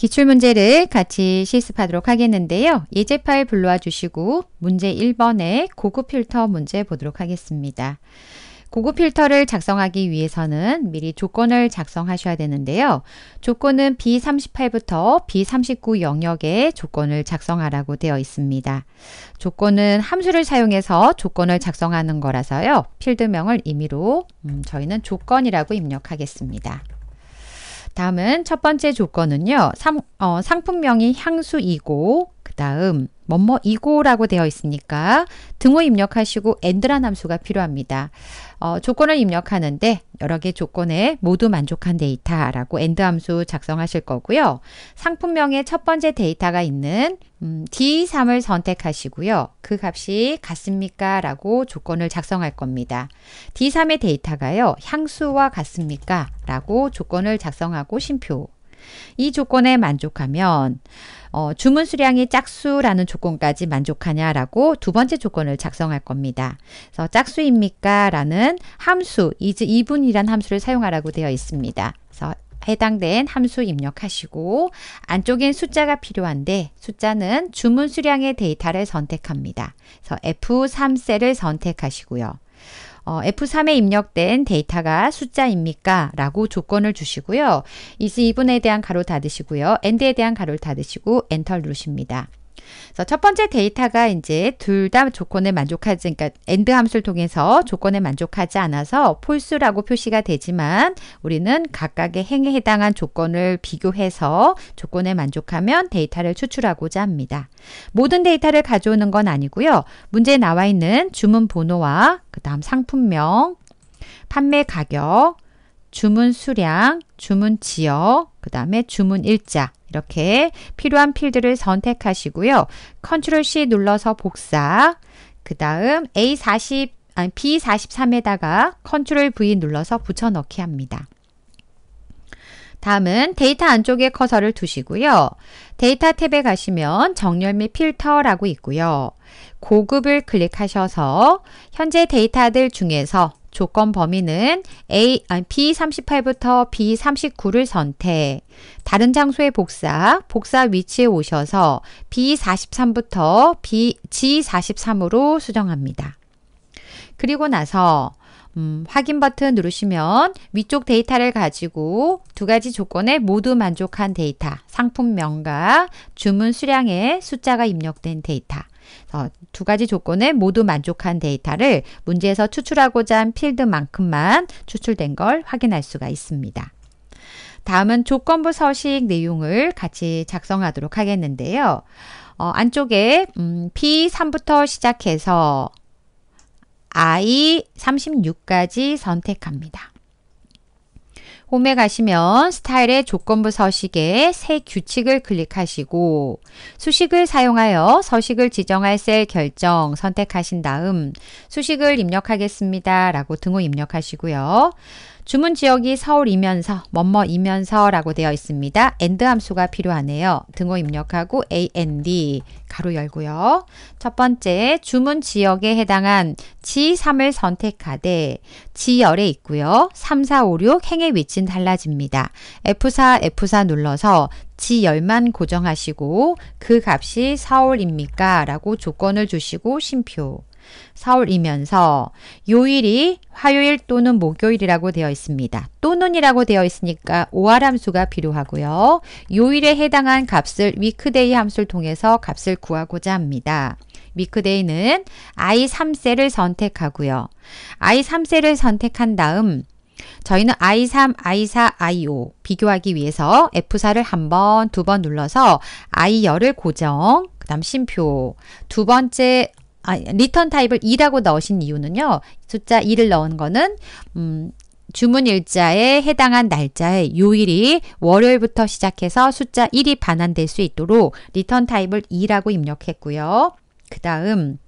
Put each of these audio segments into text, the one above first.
기출문제를 같이 실습하도록 하겠는데요. 예제 파일 불러와 주시고 문제 1번의 고급 필터 문제 보도록 하겠습니다. 고급 필터를 작성하기 위해서는 미리 조건을 작성하셔야 되는데요. 조건은 B38부터 B39 영역의 조건을 작성하라고 되어 있습니다. 조건은 함수를 사용해서 조건을 작성하는 거라서요. 필드명을 임의로 음, 저희는 조건이라고 입력하겠습니다. 다음은 첫 번째 조건은요. 상, 어, 상품명이 향수이고 그 다음 뭐뭐이고라고 되어 있으니까 등호 입력하시고 엔드란 함수가 필요합니다. 어, 조건을 입력하는데 여러 개 조건에 모두 만족한 데이터라고 엔드 함수 작성하실 거고요. 상품명의 첫 번째 데이터가 있는 음, D3을 선택하시고요. 그 값이 같습니까? 라고 조건을 작성할 겁니다. D3의 데이터가요. 향수와 같습니까? 라고 조건을 작성하고 심표. 이 조건에 만족하면 어, 주문 수량이 짝수라는 조건까지 만족하냐라고 두 번째 조건을 작성할 겁니다. 그래서 짝수입니까? 라는 함수, 이제 이분이란 함수를 사용하라고 되어 있습니다. 그래서 해당된 함수 입력하시고 안쪽엔 숫자가 필요한데 숫자는 주문 수량의 데이터를 선택합니다. 그래서 F3셀을 선택하시고요. 어, F3에 입력된 데이터가 숫자입니까? 라고 조건을 주시고요. 이스 2분에 대한 가로 닫으시고요. 엔드에 대한 가로를 닫으시고 엔터를 누르십니다. 그래서 첫 번째 데이터가 이제 둘 다 조건에 만족하지, 그러니까 엔드 함수를 통해서 조건에 만족하지 않아서 폴스라고 표시가 되지만 우리는 각각의 행에 해당한 조건을 비교해서 조건에 만족하면 데이터를 추출하고자 합니다. 모든 데이터를 가져오는 건 아니고요. 문제에 나와 있는 주문 번호와 그 다음 상품명, 판매 가격, 주문 수량, 주문 지역, 그 다음에 주문 일자, 이렇게 필요한 필드를 선택하시고요. 컨트롤 C 눌러서 복사. 그 다음 A40, 아니 B43에다가 컨트롤 V 눌러서 붙여넣기 합니다. 다음은 데이터 안쪽에 커서를 두시고요. 데이터 탭에 가시면 정렬 및 필터라고 있고요. 고급을 클릭하셔서 현재 데이터들 중에서 조건 범위는 A, 아니, B38부터 B39를 선택. 다른 장소에 복사, 복사 위치에 오셔서 B43부터 B, G43으로 수정합니다. 그리고 나서 음, 확인 버튼 누르시면 위쪽 데이터를 가지고 두 가지 조건에 모두 만족한 데이터, 상품 명과 주문 수량의 숫자가 입력된 데이터, 어, 두 가지 조건에 모두 만족한 데이터를 문제에서 추출하고자 한 필드만큼만 추출된 걸 확인할 수가 있습니다. 다음은 조건부 서식 내용을 같이 작성하도록 하겠는데요. 어, 안쪽에 음, B3부터 시작해서 I36까지 선택합니다. 홈에 가시면 스타일의 조건부 서식의 새 규칙을 클릭하시고 수식을 사용하여 서식을 지정할 셀 결정 선택하신 다음 수식을 입력하겠습니다. 라고 등호 입력하시고요. 주문 지역이 서울이면서 뭐뭐이면서 라고 되어 있습니다. AND 함수가 필요하네요. 등호 입력하고 AND 가로 열고요. 첫 번째 주문 지역에 해당한 G3을 선택하되 지열에 있고요. 3, 4, 5, 6 행의 위치는 달라집니다. F4, F4 눌러서 지열만 고정하시고 그 값이 서울입니까 라고 조건을 주시고 심표 서울이면서 요일이 화요일 또는 목요일이라고 되어 있습니다. 또는이라고 되어 있으니까 오할 함수가 필요하고요. 요일에 해당한 값을 위크데이 함수를 통해서 값을 구하고자 합니다. 미크데이는 I3셀을 선택하고요. I3셀을 선택한 다음 저희는 I3, I4, I5 비교하기 위해서 F4를 한 번, 두 번 눌러서 I열을 고정, 그 다음 심표, 두 번째 아, 리턴 타입을 2라고 넣으신 이유는요. 숫자 2를 넣은 거는 음, 주문 일자에 해당한 날짜의 요일이 월요일부터 시작해서 숫자 1이 반환될 수 있도록 리턴 타입을 2라고 입력했고요. 그 다음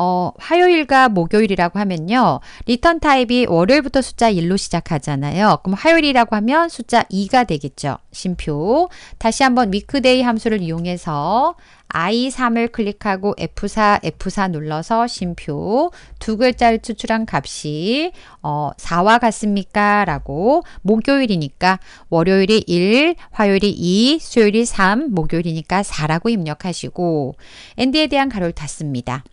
어, 화요일과 목요일이라고 하면요. 리턴 타입이 월요일부터 숫자 1로 시작하잖아요. 그럼 화요일이라고 하면 숫자 2가 되겠죠. 심표. 다시 한번 위크데이 함수를 이용해서 I3을 클릭하고 F4, F4 눌러서 심표 두 글자를 추출한 값이 어, 4와 같습니까? 라고 목요일이니까 월요일이 1, 화요일이 2, 수요일이 3, 목요일이니까 4라고 입력하시고 엔드에 대한 가로를 닫습니다.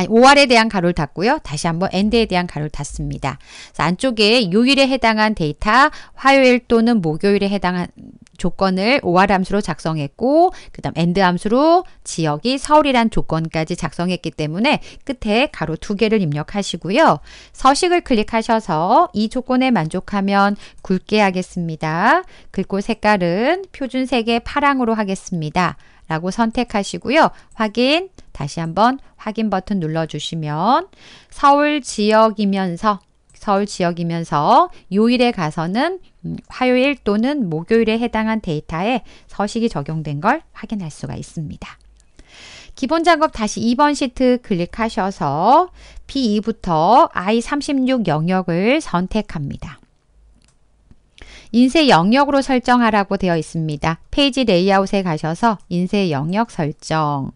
아니, 5R에 대한 가로를 닫고요. 다시 한번 엔드에 대한 가로를 닫습니다. 안쪽에 요일에 해당한 데이터, 화요일 또는 목요일에 해당한 조건을 5R 함수로 작성했고 그 다음 엔드 함수로 지역이 서울이란 조건까지 작성했기 때문에 끝에 가로 두 개를 입력하시고요. 서식을 클릭하셔서 이 조건에 만족하면 굵게 하겠습니다. 글꼴 색깔은 표준색의 파랑으로 하겠습니다. 라고 선택하시고요. 확인, 다시 한번 확인 버튼 눌러주시면 서울 지역이면서 서울 지역이면서 요일에 가서는 음, 화요일 또는 목요일에 해당한 데이터에 서식이 적용된 걸 확인할 수가 있습니다. 기본 작업 다시 2번 시트 클릭하셔서 B2부터 I36 영역을 선택합니다. 인쇄 영역으로 설정하라고 되어 있습니다. 페이지 레이아웃에 가셔서 인쇄 영역 설정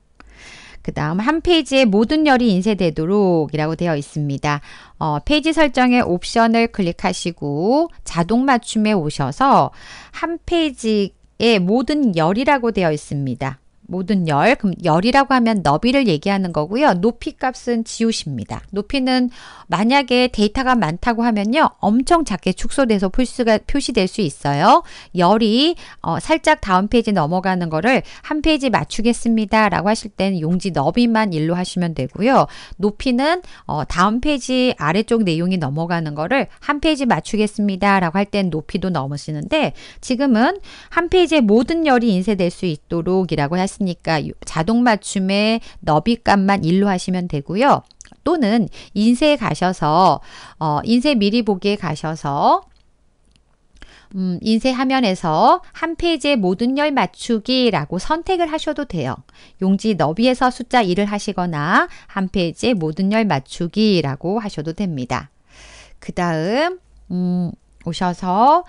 그 다음 한 페이지에 모든 열이 인쇄되도록 이라고 되어 있습니다. 어, 페이지 설정의 옵션을 클릭하시고 자동 맞춤에 오셔서 한 페이지에 모든 열이라고 되어 있습니다. 모든 열, 그럼 열이라고 하면 너비를 얘기하는 거고요. 높이 값은 지우십니다. 높이는 만약에 데이터가 많다고 하면요. 엄청 작게 축소돼서 표시가, 표시될 수 있어요. 열이 어, 살짝 다음 페이지 넘어가는 거를 한 페이지 맞추겠습니다. 라고 하실 땐 용지 너비만 일로 하시면 되고요. 높이는 어, 다음 페이지 아래쪽 내용이 넘어가는 거를 한 페이지 맞추겠습니다. 라고 할 땐 높이도 넘으시는데 지금은 한 페이지에 모든 열이 인쇄될 수 있도록 이라고 하시 있으니까 자동 맞춤의 너비값만 일로 하시면 되고요. 또는 인쇄에 가셔서 어, 인쇄 미리 보기에 가셔서 음, 인쇄 화면에서 한 페이지의 모든 열 맞추기라고 선택을 하셔도 돼요. 용지 너비에서 숫자 1을 하시거나 한 페이지의 모든 열 맞추기라고 하셔도 됩니다. 그 다음 음, 오셔서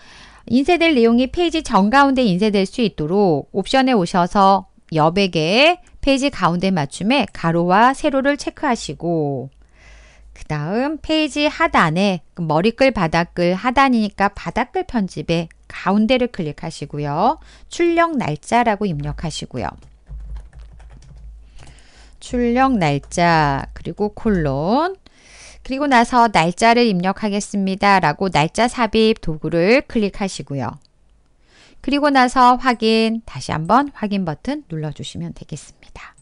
인쇄될 내용이 페이지 정 가운데 인쇄될 수 있도록 옵션에 오셔서 여백의 페이지 가운데 맞춤에 가로와 세로를 체크하시고 그 다음 페이지 하단에 그 머리글 바닥글 하단이니까 바닥글 편집에 가운데를 클릭하시고요. 출력 날짜라고 입력하시고요. 출력 날짜 그리고 콜론 그리고 나서 날짜를 입력하겠습니다. 라고 날짜 삽입 도구를 클릭하시고요. 그리고 나서 확인, 다시 한번 확인 버튼 눌러주시면 되겠습니다.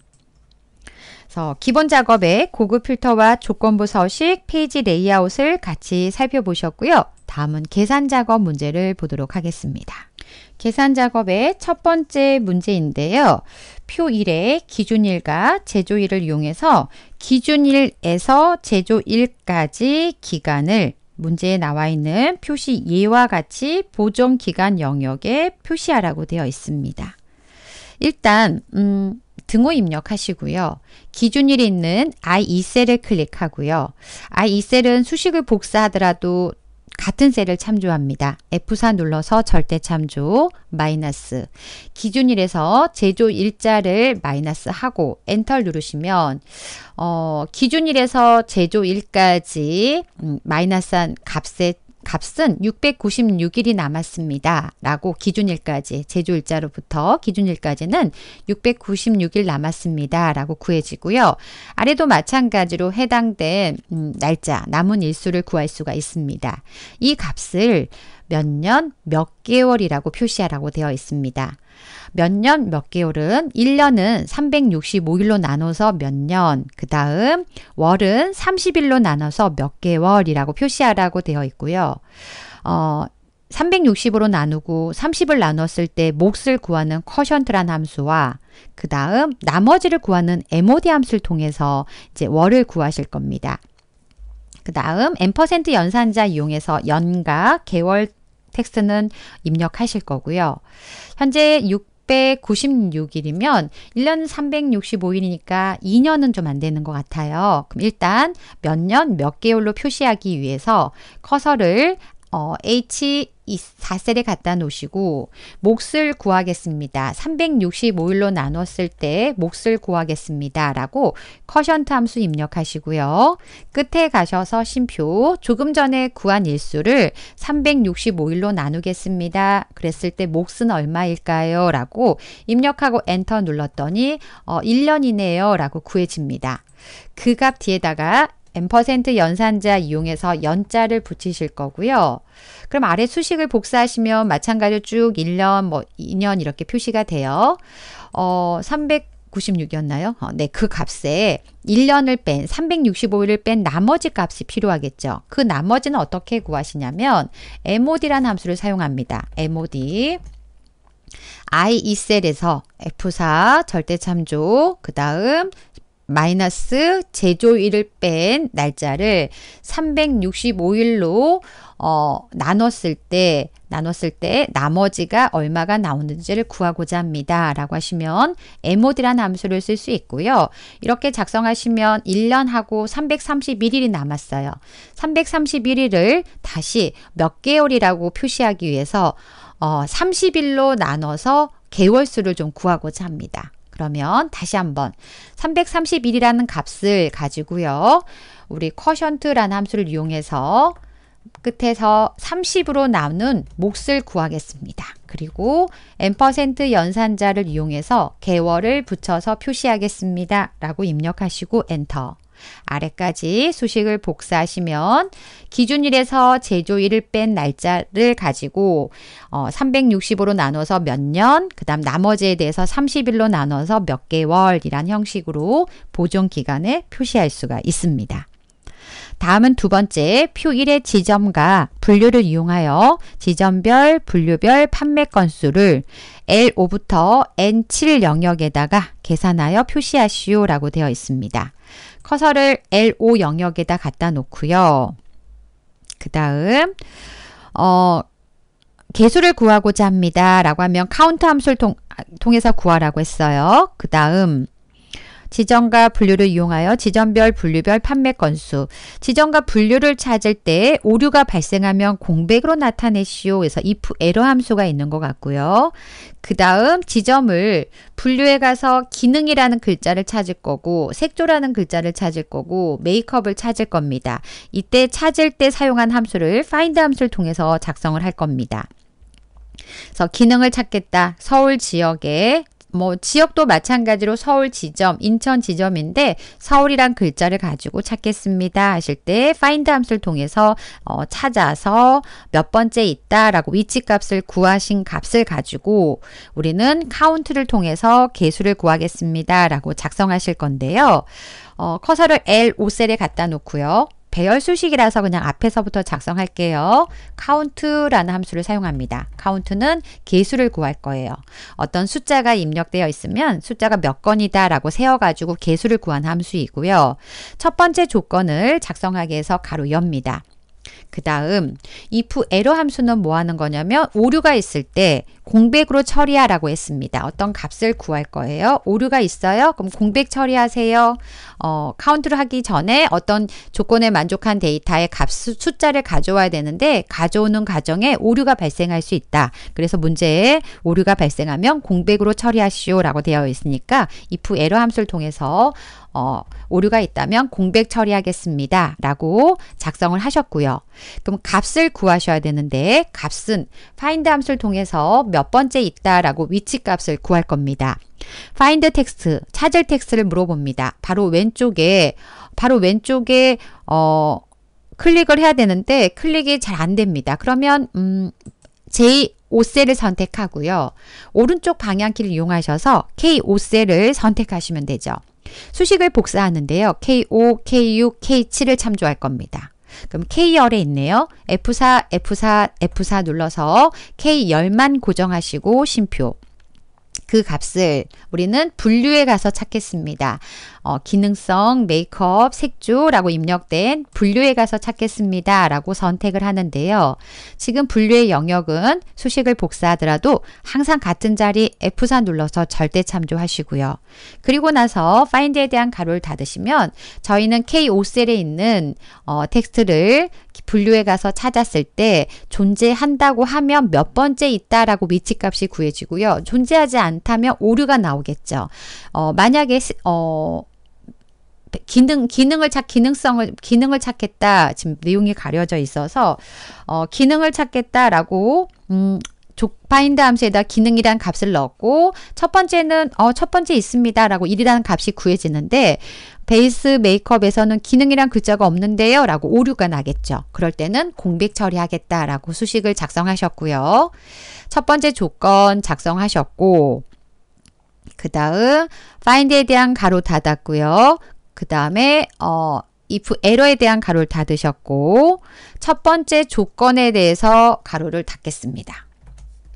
그래서 기본 작업에 고급 필터와 조건부 서식, 페이지 레이아웃을 같이 살펴보셨고요. 다음은 계산 작업 문제를 보도록 하겠습니다. 계산 작업의 첫 번째 문제인데요. 표 1의 기준일과 제조일을 이용해서 기준일에서 제조일까지 기간을 문제에 나와 있는 표시 예와 같이 보존 기간 영역에 표시하라고 되어 있습니다. 일단 음, 등호 입력하시고요. 기준일이 있는 I2셀을 클릭하고요. I2셀은 수식을 복사하더라도 같은 셀을 참조합니다. F4 눌러서 절대 참조 마이너스 기준일에서 제조 일자를 마이너스 하고 엔터 누르시면 어, 기준일에서 제조일까지 음, 마이너스한 값의 값은 696일이 남았습니다. 라고 기준일까지 제조일자로부터 기준일까지는 696일 남았습니다. 라고 구해지고요. 아래도 마찬가지로 해당된 음, 날짜, 남은 일수를 구할 수가 있습니다. 이 값을 몇 년, 몇 개월이라고 표시하라고 되어 있습니다. 몇 년, 몇 개월은 1년은 365일로 나눠서 몇 년, 그 다음 월은 30일로 나눠서 몇 개월이라고 표시하라고 되어 있고요. 어, 360으로 나누고 30을 나눴을 때 몫을 구하는 커션트란 함수와 그 다음 나머지를 구하는 MOD 함수를 통해서 이제 월을 구하실 겁니다. 그 다음 M% 연산자 이용해서 연가, 개월 텍스트는 입력하실 거고요. 현재 6 696일이면 1년 365일이니까 2년은 좀 안 되는 것 같아요. 그럼 일단 몇 년, 몇 개월로 표시하기 위해서 커서를 어, H4셀에 갖다 놓으시고 몫을 구하겠습니다. 365일로 나눴을 때 몫을 구하겠습니다. 라고 커션트 함수 입력하시고요. 끝에 가셔서 심표 조금 전에 구한 일수를 365일로 나누겠습니다. 그랬을 때 몫은 얼마일까요? 라고 입력하고 엔터 눌렀더니 어, 1년이네요. 라고 구해집니다. 그 값 뒤에다가 앰퍼센트 연산자 이용해서 연자를 붙이실 거고요. 그럼 아래 수식을 복사하시면 마찬가지로 쭉 1년, 뭐 2년 이렇게 표시가 돼요. 어, 396이었나요? 어, 네, 그 값에 1년을 뺀, 365일을 뺀 나머지 값이 필요하겠죠. 그 나머지는 어떻게 구하시냐면 mod라는 함수를 사용합니다. mod I2셀에서 F4 절대참조 그 다음 마이너스 제조일을 뺀 날짜를 365일로 어, 나눴을 때 나눴을 때 나머지가 얼마가 나오는지를 구하고자 합니다. 라고 하시면 m o d 란 함수를 쓸 수 있고요. 이렇게 작성하시면 1년하고 331일이 남았어요. 331일을 다시 몇 개월이라고 표시하기 위해서 어, 30일로 나눠서 개월수를 좀 구하고자 합니다. 그러면 다시 한번 331이라는 값을 가지고요. 우리 쿼션트라는 함수를 이용해서 끝에서 30으로 나눈 몫을 구하겠습니다. 그리고 n% 연산자를 이용해서 개월을 붙여서 표시하겠습니다. 라고 입력하시고 엔터. 아래까지 수식을 복사하시면 기준일에서 제조일을 뺀 날짜를 가지고 어, 365로 나눠서 몇 년, 그 다음 나머지에 대해서 30일로 나눠서 몇 개월이란 형식으로 보존 기간을 표시할 수가 있습니다. 다음은 두 번째 표 1의 지점과 분류를 이용하여 지점별, 분류별 판매 건수를 L5부터 N7 영역에다가 계산하여 표시하시오라고 되어 있습니다. 커서를 L5 영역에다 갖다 놓고요. 그 다음 어, 개수를 구하고자 합니다. 라고 하면 카운트 함수를 통, 아, 통해서 구하라고 했어요. 그 다음 지점과 분류를 이용하여 지점별 분류별 판매 건수, 지점과 분류를 찾을 때 오류가 발생하면 공백으로 나타내시오. 그래서 if 에러 함수가 있는 것 같고요. 그 다음 지점을 분류에 가서 기능이라는 글자를 찾을 거고 색조라는 글자를 찾을 거고 메이크업을 찾을 겁니다. 이때 찾을 때 사용한 함수를 find 함수를 통해서 작성을 할 겁니다. 그래서 기능을 찾겠다. 서울 지역에 뭐 지역도 마찬가지로 서울 지점, 인천 지점인데 서울이란 글자를 가지고 찾겠습니다 하실 때 find 함수를 통해서 어, 찾아서 몇 번째 있다라고 위치값을 구하신 값을 가지고 우리는 c o u n t 를 통해서 개수를 구하겠습니다 라고 작성하실 건데요. 어, 커서를 L5셀에 갖다 놓고요. 배열 수식이라서 그냥 앞에서부터 작성할게요. count라는 함수를 사용합니다. count는 개수를 구할 거예요. 어떤 숫자가 입력되어 있으면 숫자가 몇 건이다 라고 세어가지고 개수를 구한 함수이고요. 첫 번째 조건을 작성하기 위해서 가로 엽니다. 그 다음 if error 함수는 뭐 하는 거냐면 오류가 있을 때 공백으로 처리하라고 했습니다. 어떤 값을 구할 거예요. 오류가 있어요? 그럼 공백 처리하세요. 어, 카운트를 하기 전에 어떤 조건에 만족한 데이터의 값 숫자를 가져와야 되는데 가져오는 과정에 오류가 발생할 수 있다. 그래서 문제에 오류가 발생하면 공백으로 처리하시오라고 되어 있으니까 if error 함수를 통해서 어, 오류가 있다면 공백 처리하겠습니다. 라고 작성을 하셨고요. 그럼 값을 구하셔야 되는데 값은 find 함수를 통해서 몇 번째 있다라고 위치값을 구할 겁니다. find 텍스트, 찾을 텍스트를 물어봅니다. 바로 왼쪽에 바로 왼쪽에 어 클릭을 해야 되는데 클릭이 잘 안 됩니다. 그러면 음 J 5셀을 선택하고요. 오른쪽 방향키를 이용하셔서 K5셀을 선택하시면 되죠. 수식을 복사하는데요. K5, K6, K7을 참조할 겁니다. 그럼 K열에 있네요. F4, F4, F4 눌러서 K 열만 고정하시고 심표. 그 값을 우리는 분류에 가서 찾겠습니다. 어, 기능성, 메이크업, 색조라고 입력된 분류에 가서 찾겠습니다. 라고 선택을 하는데요. 지금 분류의 영역은 수식을 복사하더라도 항상 같은 자리 F4 눌러서 절대 참조하시고요. 그리고 나서 find에 대한 가로를 닫으시면 저희는 K5셀에 있는 어, 텍스트를 분류에 가서 찾았을 때 존재한다고 하면 몇 번째 있다라고 위치값이 구해지고요. 존재하지 않다면 오류가 나오겠죠. 어, 만약에 어, 기능 기능을 찾 기능성을 기능을 찾겠다 지금 내용이 가려져 있어서 어, 기능을 찾겠다라고 음, 파인드 함수에다 기능이란 값을 넣었고 첫 번째는 어 첫 번째 있습니다라고 1이라는 값이 구해지는데 베이스 메이크업에서는 기능이란 글자가 없는데요. 라고 오류가 나겠죠. 그럴 때는 공백 처리하겠다라고 수식을 작성하셨고요. 첫 번째 조건 작성하셨고 그 다음 find에 대한 가로 닫았고요. 그 다음에 어, if e r r o r 에 대한 가로를 닫으셨고 첫 번째 조건에 대해서 가로를 닫겠습니다.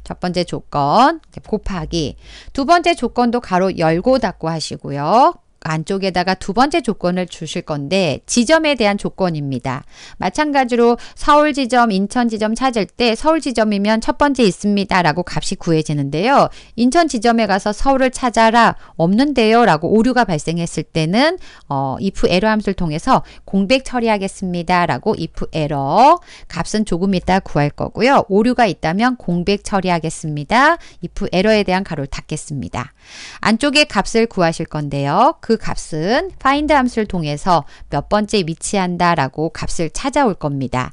첫 번째 조건 곱하기 두 번째 조건도 가로 열고 닫고 하시고요. 안쪽에다가 두 번째 조건을 주실 건데 지점에 대한 조건입니다. 마찬가지로 서울 지점, 인천 지점 찾을 때 서울 지점이면 첫 번째 있습니다. 라고 값이 구해지는데요. 인천 지점에 가서 서울을 찾아라 없는데요. 라고 오류가 발생했을 때는 어, if error 함수를 통해서 공백 처리하겠습니다. 라고 if error 값은 조금 이따 구할 거고요. 오류가 있다면 공백 처리하겠습니다. if error에 대한 가로를 닫겠습니다. 안쪽에 값을 구하실 건데요. 그 값은 find 함수를 통해서 몇 번째 위치한다 라고 값을 찾아올 겁니다.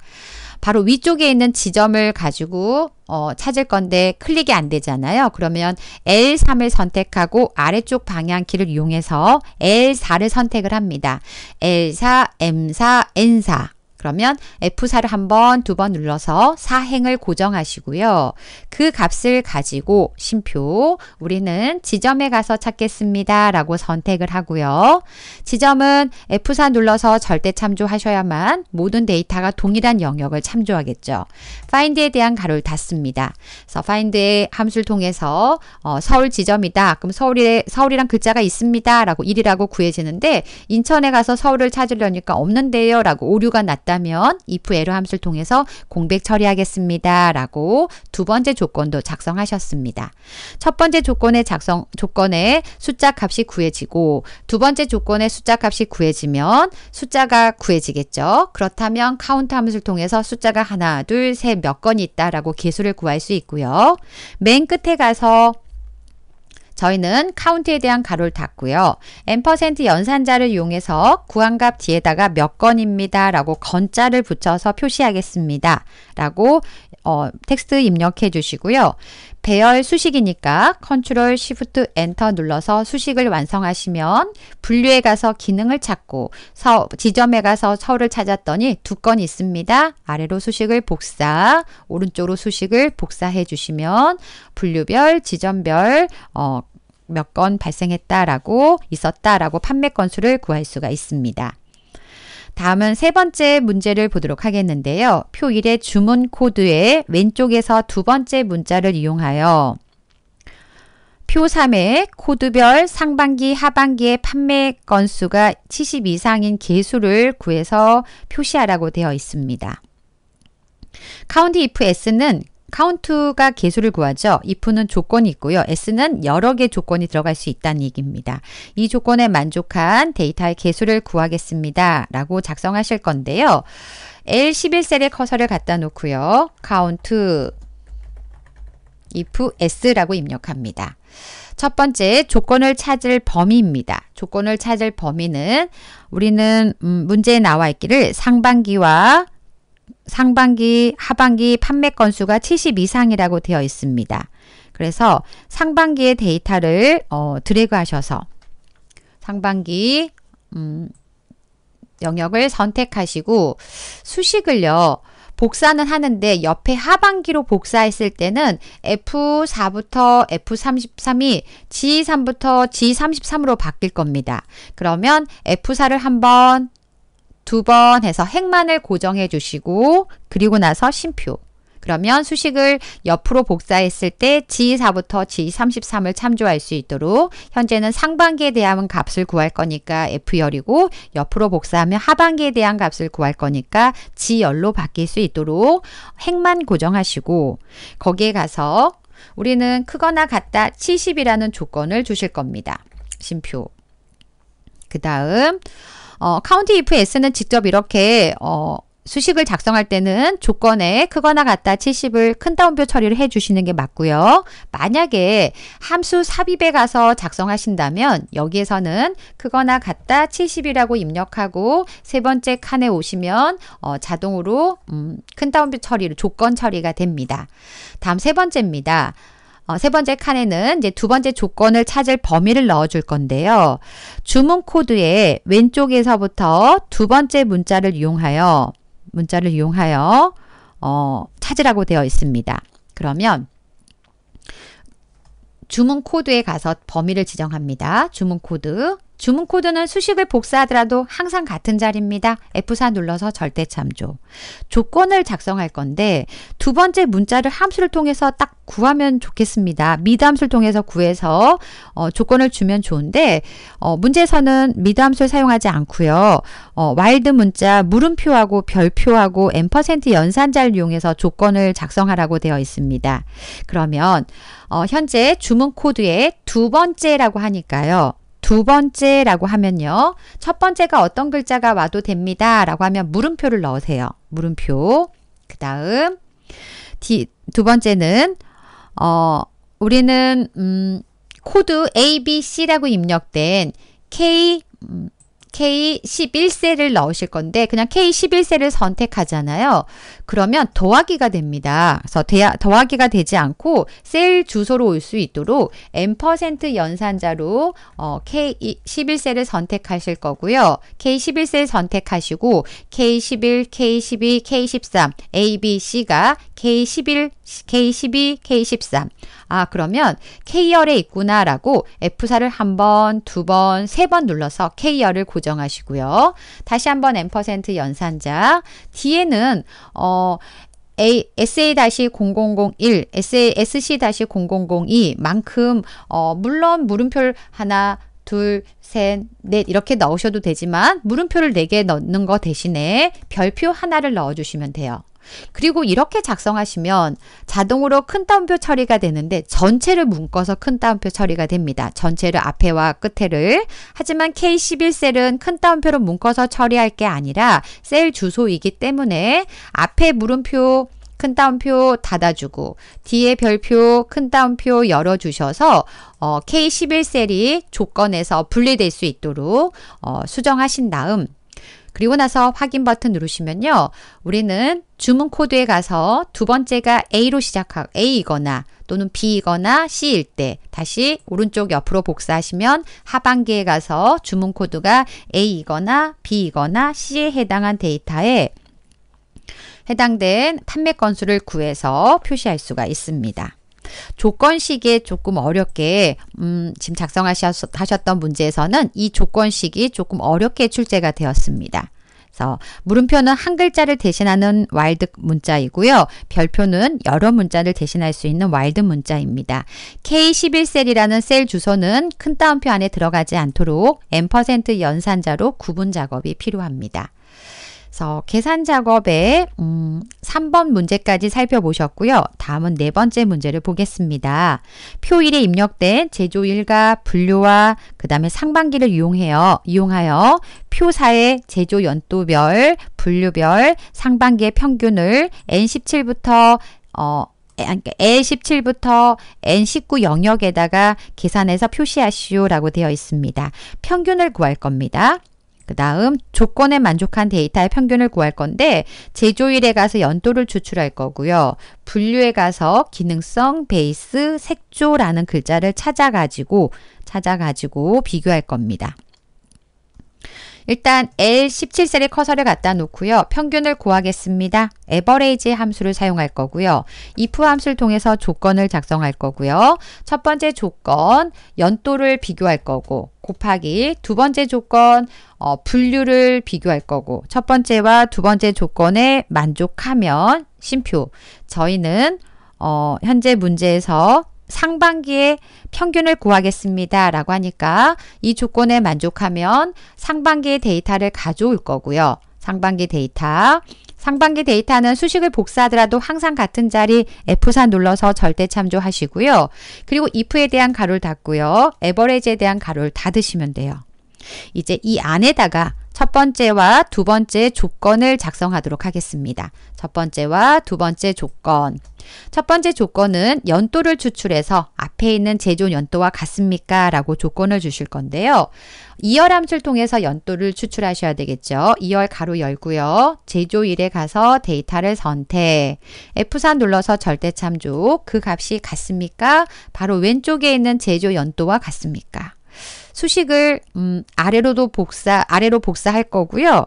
바로 위쪽에 있는 지점을 가지고 어, 찾을 건데 클릭이 안 되잖아요. 그러면 L3을 선택하고 아래쪽 방향키를 이용해서 L4를 선택을 합니다. L4, M4, N4 그러면 F4를 한 번, 두 번 눌러서 사행을 고정하시고요. 그 값을 가지고 심표 우리는 지점에 가서 찾겠습니다. 라고 선택을 하고요. 지점은 F4 눌러서 절대 참조하셔야만 모든 데이터가 동일한 영역을 참조하겠죠. find에 대한 가로를 닫습니다. 그래서 find의 함수를 통해서 어, 서울 지점이다. 그럼 서울에 서울이란 글자가 있습니다. 라고 1이라고 구해지는데 인천에 가서 서울을 찾으려니까 없는데요. 라고 오류가 났다. 없다면 if error 함수를 통해서 공백 처리하겠습니다. 라고 두 번째 조건도 작성하셨습니다. 첫 번째 조건의 작성 조건의 숫자 값이 구해지고 두 번째 조건의 숫자 값이 구해지면 숫자가 구해지겠죠. 그렇다면 카운트 함수를 통해서 숫자가 하나, 둘, 셋 몇 건 있다라고 개수를 구할 수 있고요. 맨 끝에 가서 저희는 카운트에 대한 가로를 닫고요. n% 연산자를 이용해서 구한값 뒤에다가 몇 건입니다. 라고 건자를 붙여서 표시하겠습니다. 라고 어, 텍스트 입력해 주시고요. 배열 수식이니까 컨트롤 시프트 엔터 눌러서 수식을 완성하시면 분류에 가서 기능을 찾고 서, 지점에 가서 서울을 찾았더니 두 건 있습니다. 아래로 수식을 복사, 오른쪽으로 수식을 복사해 주시면 분류별, 지점별 어, 몇건 발생했다라고 있었다라고 판매 건수를 구할 수가 있습니다. 다음은 세 번째 문제를 보도록 하겠는데요. 표 1의 주문 코드의 왼쪽에서 두 번째 문자를 이용하여 표 3의 코드별 상반기 하반기의 판매 건수가 70 이상인 개수를 구해서 표시하라고 되어 있습니다. 카운트 if s는 c o u n t 가 개수를 구하죠. if는 조건이 있고요. s는 여러 개 조건이 들어갈 수 있다는 얘기입니다. 이 조건에 만족한 데이터의 개수를 구하겠습니다. 라고 작성하실 건데요. L11셀에 커서를 갖다 놓고요. count if s라고 입력합니다. 첫 번째 조건을 찾을 범위입니다. 조건을 찾을 범위는 우리는 음, 문제에 나와 있기를 상반기와 상반기, 하반기 판매 건수가 70 이상이라고 되어 있습니다. 그래서 상반기의 데이터를 어, 드래그 하셔서 상반기 음, 영역을 선택하시고 수식을요. 복사는 하는데 옆에 하반기로 복사했을 때는 F4부터 F33이 G3부터 G33으로 바뀔 겁니다. 그러면 F4를 한번 두번 해서 행만을 고정해 주시고 그리고 나서 심표 그러면 수식을 옆으로 복사했을 때 G4부터 G33을 참조할 수 있도록 현재는 상반기에 대한 값을 구할 거니까 F열이고 옆으로 복사하면 하반기에 대한 값을 구할 거니까 G열로 바뀔 수 있도록 행만 고정하시고 거기에 가서 우리는 크거나 같다 70이라는 조건을 주실 겁니다. 심표 그 다음 어, 카운티 if s는 직접 이렇게 어, 수식을 작성할 때는 조건에 크거나 같다 70을 큰 따옴표 처리를 해주시는 게 맞고요. 만약에 함수 삽입에 가서 작성하신다면 여기에서는 크거나 같다 70이라고 입력하고 세 번째 칸에 오시면 어, 자동으로 음, 큰 따옴표 처리를 조건 처리가 됩니다. 다음 세 번째입니다. 어, 세 번째 칸에는 이제 두 번째 조건을 찾을 범위를 넣어줄 건데요. 주문 코드의 왼쪽에서부터 두 번째 문자를 이용하여 문자를 이용하여 어, 찾으라고 되어 있습니다. 그러면 주문 코드에 가서 범위를 지정합니다. 주문 코드 주문 코드는 수식을 복사하더라도 항상 같은 자리입니다. F4 눌러서 절대 참조. 조건을 작성할 건데 두 번째 문자를 함수를 통해서 딱 구하면 좋겠습니다. 미담수를 통해서 구해서 어, 조건을 주면 좋은데 어, 문제에서는 미담수를 사용하지 않고요. 어, 와일드 문자 물음표하고 별표하고 n% 연산자를 이용해서 조건을 작성하라고 되어 있습니다. 그러면 어, 현재 주문 코드의 두 번째라고 하니까요. 두 번째라고 하면요. 첫 번째가 어떤 글자가 와도 됩니다. 라고 하면 물음표를 넣으세요. 물음표. 그 다음, 두 번째는, 어, 우리는, 음, 코드 ABC라고 입력된 K, 음, K11세를 넣으실 건데, 그냥 K11세를 선택하잖아요. 그러면 더하기가 됩니다. 그래서 더하기가 되지 않고 셀 주소로 올 수 있도록 n% 연산자로 어, K11셀을 선택하실 거고요. K11셀 선택하시고 K11, K12, K13, A, B, C가 K11, K12, K13. 아, 그러면 K열에 있구나라고 F4를 한 번, 두 번, 세번 눌러서 K열을 고정하시고요. 다시 한번 n% 연산자. 뒤에는 어, 어, A, SA-0001, SA, SC-0002만큼, 어, 물론 물음표 하나, 둘, 셋, 넷 이렇게 넣으셔도 되지만 물음표를 네 개 넣는 거 대신에 별표 하나를 넣어주시면 돼요. 그리고 이렇게 작성하시면 자동으로 큰 따옴표 처리가 되는데 전체를 묶어서 큰 따옴표 처리가 됩니다. 전체를 앞에와 끝에를 하지만 K11셀은 큰 따옴표로 묶어서 처리할 게 아니라 셀 주소이기 때문에 앞에 물음표 큰 따옴표 닫아주고 뒤에 별표 큰 따옴표 열어주셔서 어, K11셀이 조건에서 분리될 수 있도록 어, 수정하신 다음 그리고 나서 확인 버튼 누르시면요. 우리는 주문 코드에 가서 두 번째가 A로 시작하고 A이거나 또는 B이거나 C일 때 다시 오른쪽 옆으로 복사하시면 하반기에 가서 주문 코드가 A이거나 B이거나 C에 해당한 데이터에 해당된 판매 건수를 구해서 표시할 수가 있습니다. 조건식에 조금 어렵게 음, 지금 작성하셨던 문제에서는 이 조건식이 조금 어렵게 출제가 되었습니다. 그래서 물음표는 한 글자를 대신하는 와일드 문자이고요. 별표는 여러 문자를 대신할 수 있는 와일드 문자입니다. K11셀이라는 셀 주소는 큰 따옴표 안에 들어가지 않도록 n% 연산자로 구분 작업이 필요합니다. 그래서 계산 작업에 음, 3번 문제까지 살펴보셨고요. 다음은 네 번째 문제를 보겠습니다. 표 1에 입력된 제조 일과 분류와 그 다음에 상반기를 이용해요. 이용하여 표 4의 제조 연도별, 분류별, 상반기의 평균을 N17부터 어, N17부터 N19 영역에다가 계산해서 표시하시오라고 되어 있습니다. 평균을 구할 겁니다. 그 다음 조건에 만족한 데이터의 평균을 구할 건데 제조일에 가서 연도를 추출할 거고요. 분류에 가서 기능성, 베이스, 색조라는 글자를 찾아가지고 찾아가지고 비교할 겁니다. 일단 L17셀의 커서를 갖다 놓고요. 평균을 구하겠습니다. 에버레이지 함수를 사용할 거고요. if 함수를 통해서 조건을 작성할 거고요. 첫 번째 조건, 연도를 비교할 거고 곱하기 두 번째 조건, 어, 분류를 비교할 거고 첫 번째와 두 번째 조건에 만족하면 심표 저희는 어, 현재 문제에서 상반기에 평균을 구하겠습니다. 라고 하니까 이 조건에 만족하면 상반기의 데이터를 가져올 거고요. 상반기 데이터. 상반기 데이터는 수식을 복사하더라도 항상 같은 자리 F4 눌러서 절대 참조하시고요. 그리고 if에 대한 가로를 닫고요. 에버레지에 대한 가로를 닫으시면 돼요. 이제 이 안에다가 첫 번째와 두 번째 조건을 작성하도록 하겠습니다. 첫 번째와 두 번째 조건. 첫 번째 조건은 연도를 추출해서 앞에 있는 제조 연도와 같습니까? 라고 조건을 주실 건데요. 2열 함수를 통해서 연도를 추출하셔야 되겠죠. 2열 가로 열고요. 제조일에 가서 데이터를 선택. F4 눌러서 절대 참조. 그 값이 같습니까? 바로 왼쪽에 있는 제조 연도와 같습니까? 수식을 음, 아래로도 복사, 아래로 복사할 거고요.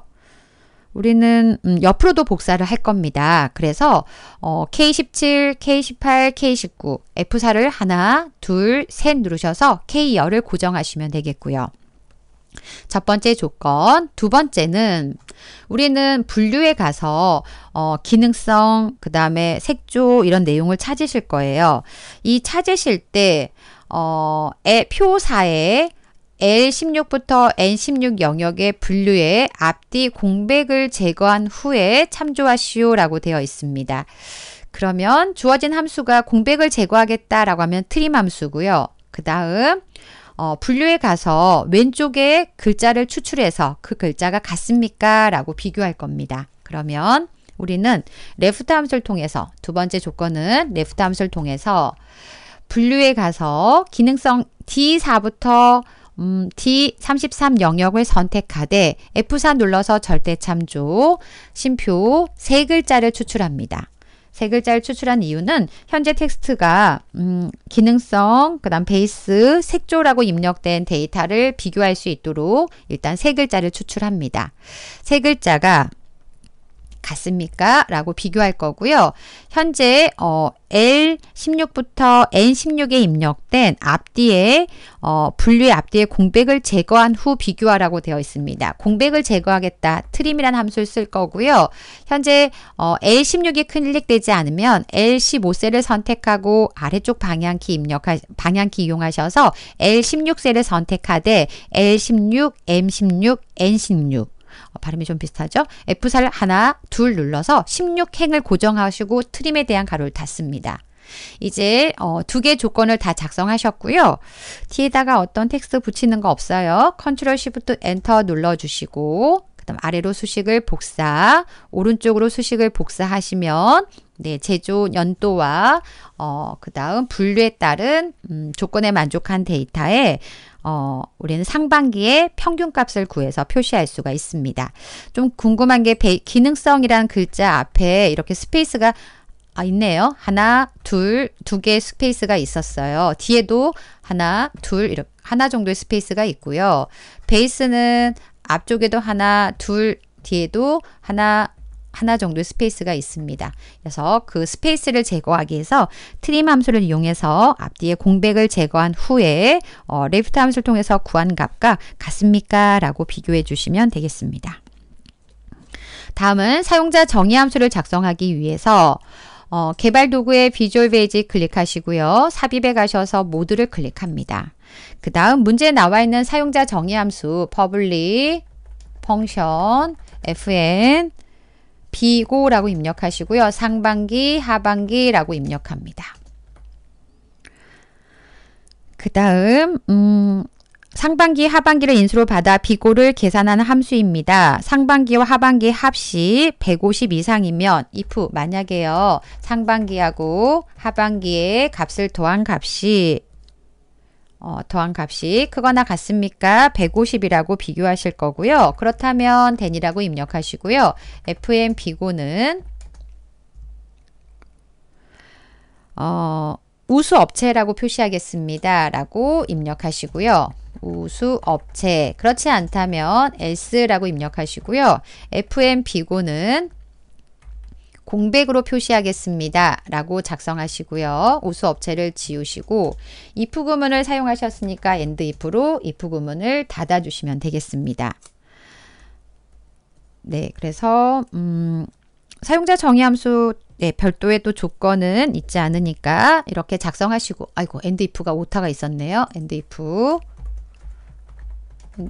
우리는 음, 옆으로도 복사를 할 겁니다. 그래서 어, K17, K18, K19, F4를 하나, 둘, 셋 누르셔서 K열을 고정하시면 되겠고요. 첫 번째 조건, 두 번째는 우리는 분류에 가서 어, 기능성, 그 다음에 색조 이런 내용을 찾으실 거예요. 이 찾으실 때 어, 표사에 L16부터 N16 영역의 분류에 앞뒤 공백을 제거한 후에 참조하시오 라고 되어 있습니다. 그러면 주어진 함수가 공백을 제거하겠다라고 하면 트림 함수고요. 그 다음 어, 분류에 가서 왼쪽에 글자를 추출해서 그 글자가 같습니까? 라고 비교할 겁니다. 그러면 우리는 레프트 함수를 통해서 두 번째 조건은 레프트 함수를 통해서 분류에 가서 기능성 D4부터 음, D33 영역을 선택하되 F4 눌러서 절대참조, 심표 세 글자를 추출합니다. 세 글자를 추출한 이유는 현재 텍스트가 음, 기능성, 그 다음 베이스, 색조라고 입력된 데이터를 비교할 수 있도록 일단 세 글자를 추출합니다. 세 글자가 같습니까? 라고 비교할 거고요. 현재 어, L16부터 N16에 입력된 앞뒤에 어, 분류의 앞뒤에 공백을 제거한 후 비교하라고 되어 있습니다. 공백을 제거하겠다. 트림이란 함수를 쓸 거고요. 현재 어, L16이 클릭되지 않으면 L15셀을 선택하고 아래쪽 방향키 입력하 방향키 이용하셔서 L16셀을 선택하되 L16, M16, N16 발음이 좀 비슷하죠? F살 하나, 둘 눌러서 16행을 고정하시고 트림에 대한 가로를 닫습니다. 이제 어, 두 개 조건을 다 작성하셨고요. 뒤에다가 어떤 텍스트 붙이는 거 없어요. 컨트롤 시프트 엔터 눌러주시고 그 다음 아래로 수식을 복사, 오른쪽으로 수식을 복사하시면 네, 제조 연도와 어, 그 다음 분류에 따른 음, 조건에 만족한 데이터에 어, 우리는 상반기에 평균값을 구해서 표시할 수가 있습니다. 좀 궁금한 게 기능성이라는 글자 앞에 이렇게 스페이스가 아, 있네요. 하나, 둘, 두 개의 스페이스가 있었어요. 뒤에도 하나, 둘, 이렇게 하나 정도의 스페이스가 있고요. 베이스는 앞쪽에도 하나, 둘, 뒤에도 하나, 하나 정도의 스페이스가 있습니다. 그래서 그 스페이스를 제거하기 위해서 트림 함수를 이용해서 앞뒤에 공백을 제거한 후에 어, 레프트 함수를 통해서 구한 값과 같습니까? 라고 비교해 주시면 되겠습니다. 다음은 사용자 정의 함수를 작성하기 위해서 어, 개발 도구의 비주얼 베이직 클릭하시고요. 삽입에 가셔서 모드를 클릭합니다. 그 다음 문제에 나와 있는 사용자 정의 함수 퍼블 b 펑션 fn 비고라고 입력하시고요. 상반기, 하반기라고 입력합니다. 그 다음 음, 상반기, 하반기를 인수로 받아 비고를 계산하는 함수입니다. 상반기와 하반기 합시 150 이상이면 if 만약에요. 상반기하고 하반기의 값을 더한 값이 어, 더한 값이 크거나 같습니까? 150이라고 비교하실 거고요. 그렇다면 된이라고 입력하시고요. fm 비고는 어, 우수 업체라고 표시하겠습니다. 라고 입력하시고요. 우수 업체. 그렇지 않다면 l S라고 입력하시고요. FM 비고는 공백으로 표시하겠습니다. 라고 작성하시고요. 우수 업체를 지우시고 if 구문을 사용하셨으니까 and if로 if 구문을 닫아주시면 되겠습니다. 네, 그래서 음, 사용자 정의 함수 네, 별도의 또 조건은 있지 않으니까 이렇게 작성하시고 아이고 and if가 오타가 있었네요. and if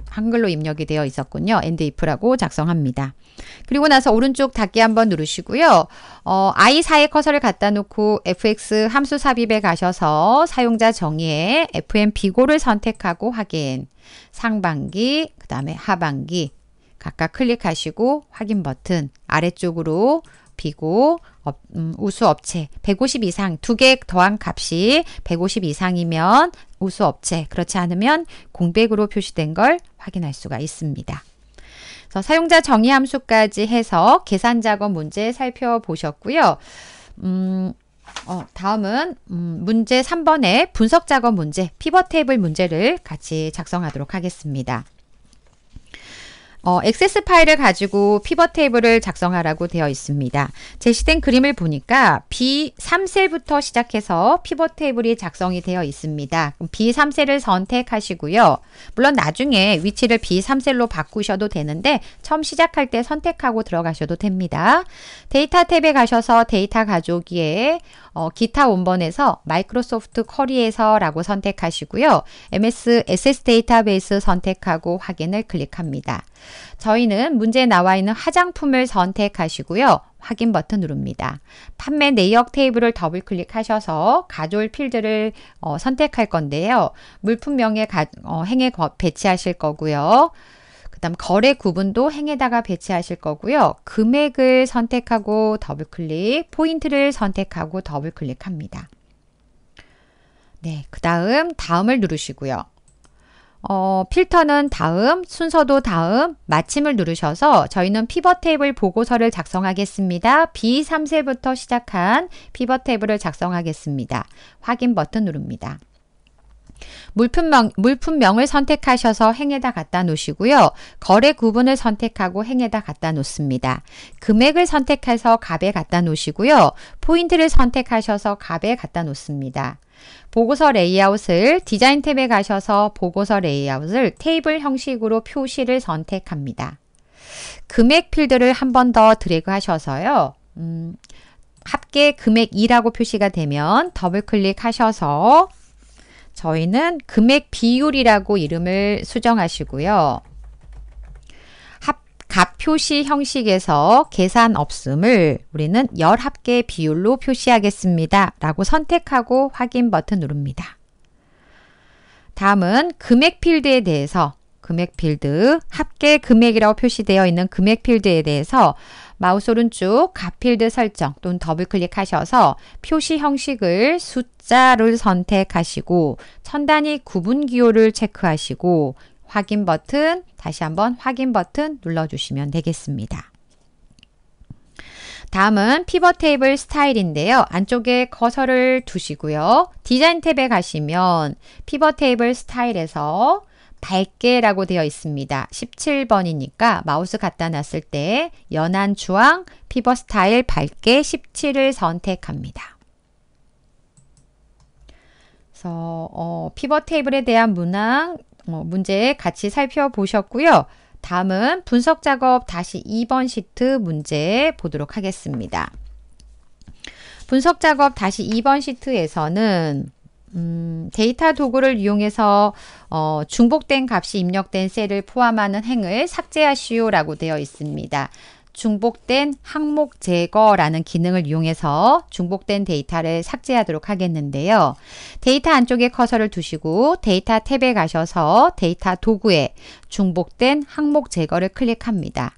한글로 입력이 되어 있었군요. and if라고 작성합니다. 그리고 나서 오른쪽 닫기 한번 누르시고요. 어, i4에 커서를 갖다 놓고 fx 함수 삽입에 가셔서 사용자 정의에 fm 비고를 선택하고 확인 상반기 그 다음에 하반기 각각 클릭하시고 확인 버튼 아래쪽으로 비고 음, 우수 업체 150 이상 두 개 더한 값이 150 이상이면 우수 업체 그렇지 않으면 공백으로 표시된 걸 확인할 수가 있습니다. 그래서 사용자 정의 함수까지 해서 계산 작업 문제 살펴보셨고요. 음, 어, 다음은 음, 문제 3번의 분석 작업 문제, 피벗 테이블 문제를 같이 작성하도록 하겠습니다. 어, 액세스 파일을 가지고 피벗 테이블을 작성하라고 되어 있습니다. 제시된 그림을 보니까 B3셀부터 시작해서 피벗 테이블이 작성이 되어 있습니다. 그럼 B3셀을 선택하시고요. 물론 나중에 위치를 B3셀로 바꾸셔도 되는데 처음 시작할 때 선택하고 들어가셔도 됩니다. 데이터 탭에 가셔서 데이터 가져오기에 어, 기타 원본에서 마이크로소프트 커리에서라고 선택하시고요. MS SS 데이터베이스 선택하고 확인을 클릭합니다. 저희는 문제 나와 있는 화장품을 선택하시고요. 확인 버튼 누릅니다. 판매 내역 테이블을 더블 클릭하셔서 가졸 필드를 어, 선택할 건데요. 물품명에 가, 어, 행에 배치하실 거고요. 그 다음 거래 구분도 행에다가 배치하실 거고요. 금액을 선택하고 더블클릭, 포인트를 선택하고 더블클릭합니다. 네, 그 다음 다음을 누르시고요. 어, 필터는 다음, 순서도 다음, 마침을 누르셔서 저희는 피벗 테이블 보고서를 작성하겠습니다. B3세부터 시작한 피벗 테이블을 작성하겠습니다. 확인 버튼 누릅니다. 물품명, 물품명을 선택하셔서 행에다 갖다 놓으시고요. 거래 구분을 선택하고 행에다 갖다 놓습니다. 금액을 선택해서 값에 갖다 놓으시고요. 포인트를 선택하셔서 값에 갖다 놓습니다. 보고서 레이아웃을 디자인 탭에 가셔서 보고서 레이아웃을 테이블 형식으로 표시를 선택합니다. 금액 필드를 한 번 더 드래그 하셔서요. 음, 합계 금액 2라고 표시가 되면 더블 클릭하셔서 저희는 금액 비율이라고 이름을 수정하시고요. 합, 값 표시 형식에서 계산 없음을 우리는 열 합계 비율로 표시하겠습니다. 라고 선택하고 확인 버튼 누릅니다. 다음은 금액 필드에 대해서 금액 필드, 합계 금액이라고 표시되어 있는 금액 필드에 대해서 마우스 오른쪽 가필드 설정 또는 더블 클릭하셔서 표시 형식을 숫자를 선택하시고 천단위 구분 기호를 체크하시고 확인 버튼 다시 한번 확인 버튼 눌러주시면 되겠습니다. 다음은 피벗 테이블 스타일인데요. 안쪽에 커서를 두시고요. 디자인 탭에 가시면 피벗 테이블 스타일에서 밝게라고 되어 있습니다. 17번이니까 마우스 갖다 놨을 때 연한 주황 피버 스타일 밝게 17을 선택합니다. 그래서 어, 피버 테이블에 대한 문항 어, 문제 같이 살펴보셨고요. 다음은 분석 작업 다시 2번 시트 문제 보도록 하겠습니다. 분석 작업 다시 2번 시트에서는 음, 데이터 도구를 이용해서 어, 중복된 값이 입력된 셀을 포함하는 행을 삭제하시오라고 되어 있습니다. 중복된 항목 제거라는 기능을 이용해서 중복된 데이터를 삭제하도록 하겠는데요. 데이터 안쪽에 커서를 두시고 데이터 탭에 가셔서 데이터 도구에 중복된 항목 제거를 클릭합니다.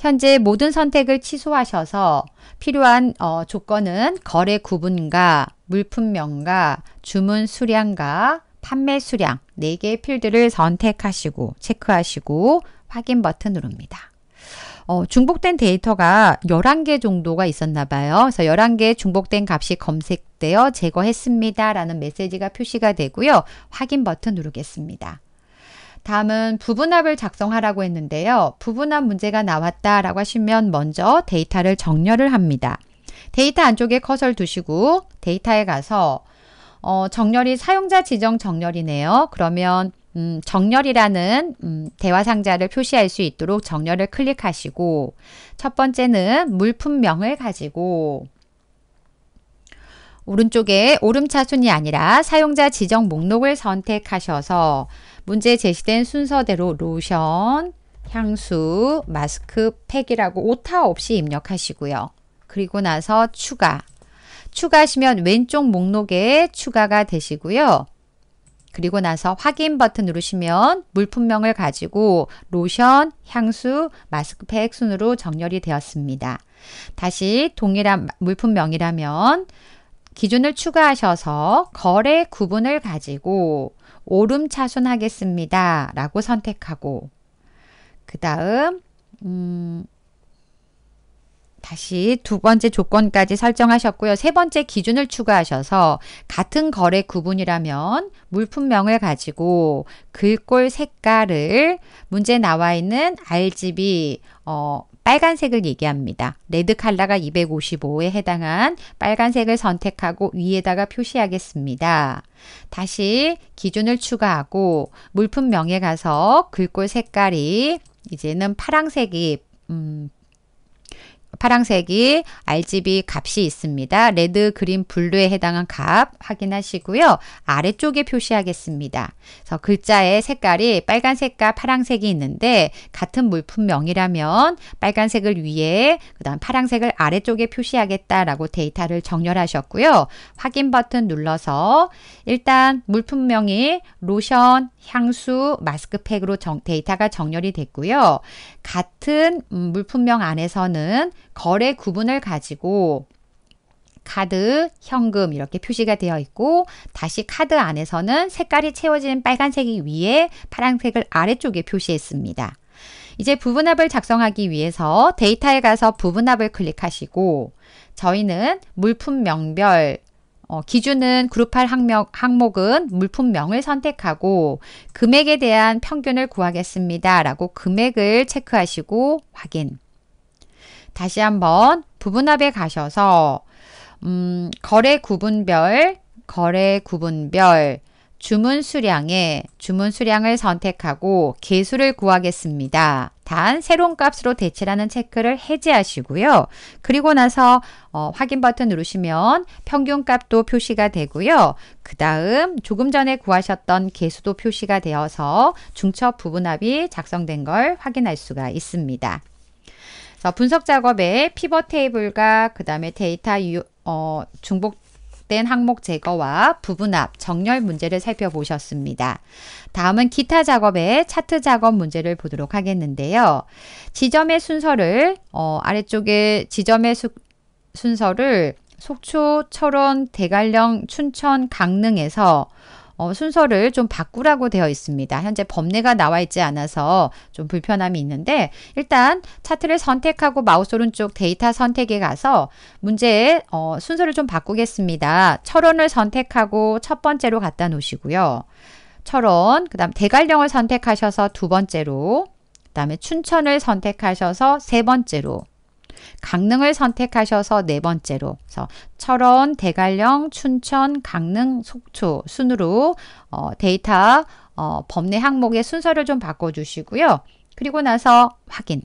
현재 모든 선택을 취소하셔서 필요한 어, 조건은 거래 구분과 물품명과 주문 수량과 판매 수량 4개의 필드를 선택하시고 체크하시고 확인 버튼 누릅니다. 어, 중복된 데이터가 11개 정도가 있었나 봐요. 그래서 11개 중복된 값이 검색되어 제거했습니다. 라는 메시지가 표시가 되고요. 확인 버튼 누르겠습니다. 다음은 부분합을 작성하라고 했는데요. 부분합 문제가 나왔다라고 하시면 먼저 데이터를 정렬을 합니다. 데이터 안쪽에 커서를 두시고 데이터에 가서 어, 정렬이 사용자 지정 정렬이네요. 그러면 음, 정렬이라는 음, 대화 상자를 표시할 수 있도록 정렬을 클릭하시고 첫 번째는 물품명을 가지고 오른쪽에 오름차순이 아니라 사용자 지정 목록을 선택하셔서 문제 제시된 순서대로 로션, 향수, 마스크, 팩이라고 오타 없이 입력하시고요. 그리고 나서 추가. 추가하시면 왼쪽 목록에 추가가 되시고요. 그리고 나서 확인 버튼 누르시면 물품명을 가지고 로션, 향수, 마스크팩 순으로 정렬이 되었습니다. 다시 동일한 물품명이라면 기준을 추가하셔서 거래 구분을 가지고 오름차순하겠습니다. 라고 선택하고 그 다음 음, 다시 두 번째 조건까지 설정하셨고요. 세 번째 기준을 추가하셔서 같은 거래 구분이라면 물품명을 가지고 글꼴 색깔을 문제 나와 있는 RGB 어, 빨간색을 얘기합니다. 레드 칼라가 255에 해당한 빨간색을 선택하고 위에다가 표시하겠습니다. 다시 기준을 추가하고 물품명에 가서 글꼴 색깔이 이제는 파랑색이 음, 파랑색이 RGB 값이 있습니다. 레드, 그린, 블루에 해당한 값 확인하시고요. 아래쪽에 표시하겠습니다. 그래서 글자의 색깔이 빨간색과 파랑색이 있는데 같은 물품명이라면 빨간색을 위에 그다음 파랑색을 아래쪽에 표시하겠다라고 데이터를 정렬하셨고요. 확인 버튼 눌러서 일단 물품명이 로션 향수, 마스크팩으로 정, 데이터가 정렬이 됐고요. 같은 물품명 안에서는 거래 구분을 가지고 카드, 현금 이렇게 표시가 되어 있고 다시 카드 안에서는 색깔이 채워진 빨간색이 위에 파란색을 아래쪽에 표시했습니다. 이제 부분합을 작성하기 위해서 데이터에 가서 부분합을 클릭하시고 저희는 물품 명별 어, 기준은 그룹할 항목, 항목은 물품명을 선택하고 금액에 대한 평균을 구하겠습니다. 라고 금액을 체크하시고 확인. 다시 한번 부분합에 가셔서 음, 거래 구분별, 거래 구분별, 주문 수량에 주문 수량을 선택하고 개수를 구하겠습니다. 단 새로운 값으로 대체라는 체크를 해제하시고요. 그리고 나서 어, 확인 버튼 누르시면 평균값도 표시가 되고요. 그 다음 조금 전에 구하셨던 개수도 표시가 되어서 중첩 부분합이 작성된 걸 확인할 수가 있습니다. 분석 작업에 피벗 테이블과 그 다음에 데이터 유, 어, 중복 부각된 항목 제거와 부분합, 정렬 문제를 살펴보셨습니다. 다음은 기타 작업의 차트 작업 문제를 보도록 하겠는데요. 지점의 순서를 어, 아래쪽에 지점의 수, 순서를 속초, 철원, 대관령, 춘천, 강릉에서 어, 순서를 좀 바꾸라고 되어 있습니다. 현재 범례가 나와 있지 않아서 좀 불편함이 있는데 일단 차트를 선택하고 마우스 오른쪽 데이터 선택에 가서 문제의 어, 순서를 좀 바꾸겠습니다. 철원을 선택하고 첫 번째로 갖다 놓으시고요. 철원, 그 다음 대관령을 선택하셔서 두 번째로, 그 다음에 춘천을 선택하셔서 세 번째로, 강릉을 선택하셔서 네 번째로 철원, 대관령, 춘천, 강릉, 속초 순으로 어, 데이터 어, 법례 항목의 순서를 좀 바꿔주시고요. 그리고 나서 확인.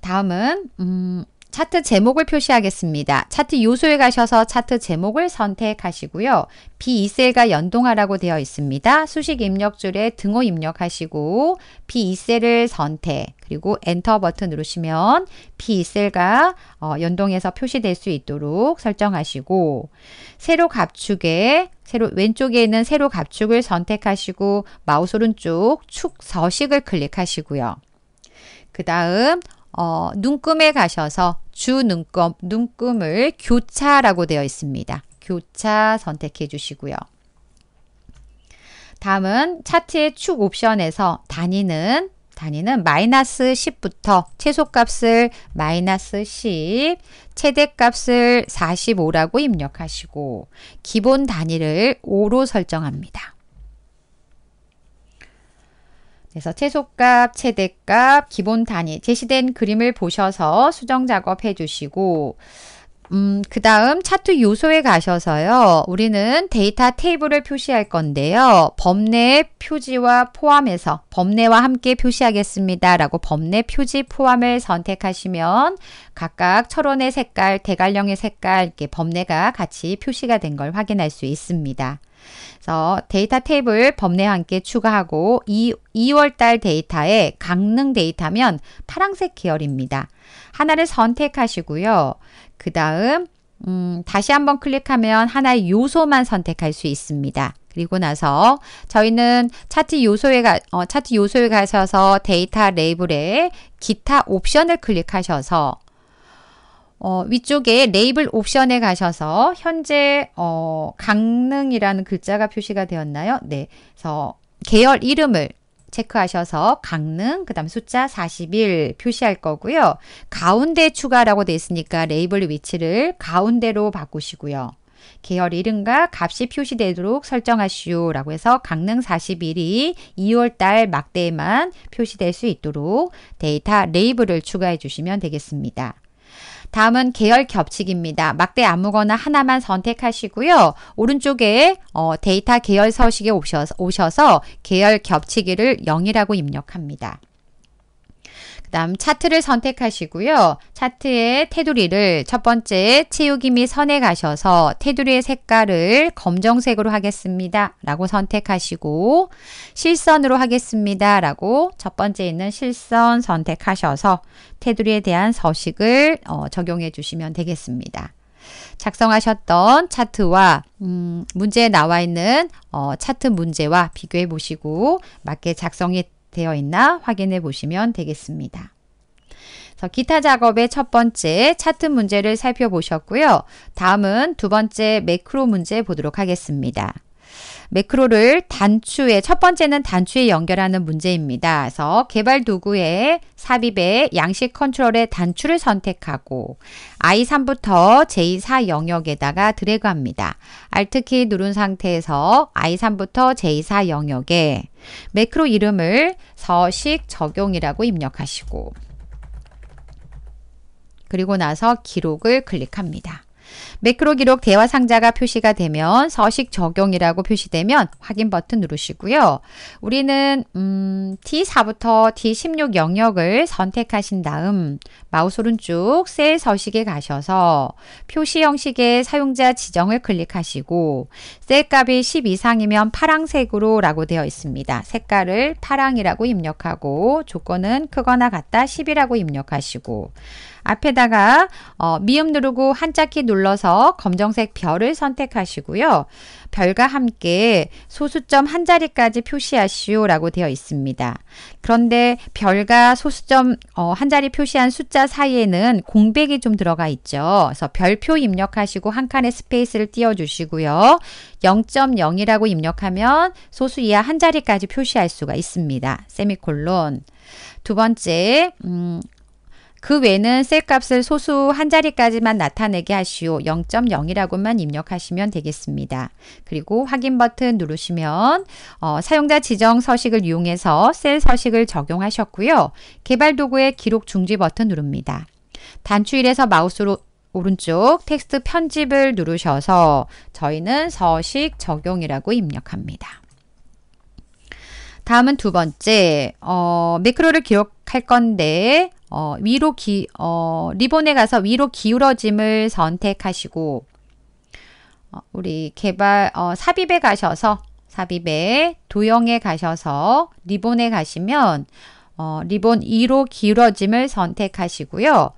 다음은 음, 차트 제목을 표시하겠습니다. 차트 요소에 가셔서 차트 제목을 선택하시고요. B2셀과 연동하라고 되어 있습니다. 수식 입력줄에 등호 입력하시고 B2셀을 선택 그리고 엔터 버튼 누르시면 B2셀과 어, 연동해서 표시될 수 있도록 설정하시고 세로 갑축에 세로 왼쪽에 있는 세로 갑축을 선택하시고 마우스 오른쪽 축 서식을 클릭하시고요. 그 다음 어, 눈금에 가셔서 주 눈금, 눈금을 교차라고 되어 있습니다. 교차 선택해 주시고요. 다음은 차트의 축 옵션에서 단위는 단위는 마이너스 10부터 최소값을 마이너스 10, 최대값을 45라고 입력하시고 기본 단위를 5로 설정합니다. 그래서 최소값, 최대값, 기본 단위 제시된 그림을 보셔서 수정 작업해 주시고 음, 그 다음 차트 요소에 가셔서요. 우리는 데이터 테이블을 표시할 건데요. 범내 표지와 포함해서 범내와 함께 표시하겠습니다. 라고 범내 표지 포함을 선택하시면 각각 철원의 색깔, 대관령의 색깔 이렇게 범례가 같이 표시가 된 걸 확인할 수 있습니다. 그래서 데이터 테이블 범례와 함께 추가하고 2, 2월달 데이터에 강릉 데이터면 파란색 계열입니다. 하나를 선택하시고요. 그 다음 음, 다시 한번 클릭하면 하나의 요소만 선택할 수 있습니다. 그리고 나서 저희는 차트 요소에 가, 어, 차트 요소에 가셔서 데이터 레이블에 기타 옵션을 클릭하셔서 어, 위쪽에 레이블 옵션에 가셔서 현재 어, 강릉이라는 글자가 표시가 되었나요? 네. 그래서 계열 이름을 체크하셔서 강릉, 그 다음 숫자 41 표시할 거고요. 가운데 추가라고 돼 있으니까 레이블 위치를 가운데로 바꾸시고요. 계열 이름과 값이 표시되도록 설정하시오 라고 해서 강릉 41이 2월달 막대에만 표시될 수 있도록 데이터 레이블을 추가해 주시면 되겠습니다. 다음은 계열 겹치기입니다. 막대 아무거나 하나만 선택하시고요. 오른쪽에 어, 데이터 계열 서식에 오셔서, 오셔서 계열 겹치기를 0이라고 입력합니다. 다음 차트를 선택하시고요. 차트의 테두리를 첫 번째 채우기 및 선에 가셔서 테두리의 색깔을 검정색으로 하겠습니다. 라고 선택하시고 실선으로 하겠습니다. 라고 첫 번째 있는 실선 선택하셔서 테두리에 대한 서식을 어, 적용해 주시면 되겠습니다. 작성하셨던 차트와 음, 문제에 나와 있는 어, 차트 문제와 비교해 보시고 맞게 작성이 되어 있나 확인해 보시면 되겠습니다. 기타 작업의 첫 번째 차트 문제를 살펴보셨고요. 다음은 두 번째 매크로 문제 보도록 하겠습니다. 매크로를 단추에 첫 번째는 단추에 연결하는 문제입니다. 그래서 개발 도구에 삽입에 양식 컨트롤의 단추를 선택하고 I3부터 J4 영역에다가 드래그합니다. Alt키 누른 상태에서 I3부터 J4 영역에 매크로 이름을 서식 적용이라고 입력하시고 그리고 나서 기록을 클릭합니다. 매크로 기록 대화 상자가 표시가 되면 서식 적용이라고 표시되면 확인 버튼 누르시고요. 우리는 음, D4부터 t 1 6 영역을 선택하신 다음 마우스 오른쪽 셀 서식에 가셔서 표시 형식의 사용자 지정을 클릭하시고 셀 값이 10 이상이면 파랑색으로 라고 되어 있습니다. 색깔을 파랑이라고 입력하고 조건은 크거나 같다 10이라고 입력하시고 앞에다가 어, 미음 누르고 한자키 눌러서 중에서 검정색 별을 선택하시고요. 별과 함께 소수점 한 자리까지 표시하시오 라고 되어 있습니다. 그런데 별과 소수점 어, 한 자리 표시한 숫자 사이에는 공백이 좀 들어가 있죠. 그래서 별표 입력하시고 한 칸의 스페이스를 띄워주시고요. 0.0이라고 입력하면 소수 이하 한 자리까지 표시할 수가 있습니다. 세미콜론 두 번째, 음, 그 외는 에 셀값을 소수 한 자리까지만 나타내게 하시오 0.0이라고만 입력하시면 되겠습니다. 그리고 확인 버튼 누르시면 어, 사용자 지정 서식을 이용해서 셀 서식을 적용하셨고요. 개발 도구의 기록 중지 버튼 누릅니다. 단추1에서 마우스로 오른쪽 텍스트 편집을 누르셔서 저희는 서식 적용이라고 입력합니다. 다음은 두 번째, 어, 매크로를 기록할 건데 어, 위로 기, 어, 리본에 가서 위로 기울어짐을 선택하시고, 어, 우리 개발, 어, 삽입에 가셔서, 삽입에 도형에 가셔서 리본에 가시면, 어, 리본 2로 기울어짐을 선택하시고요.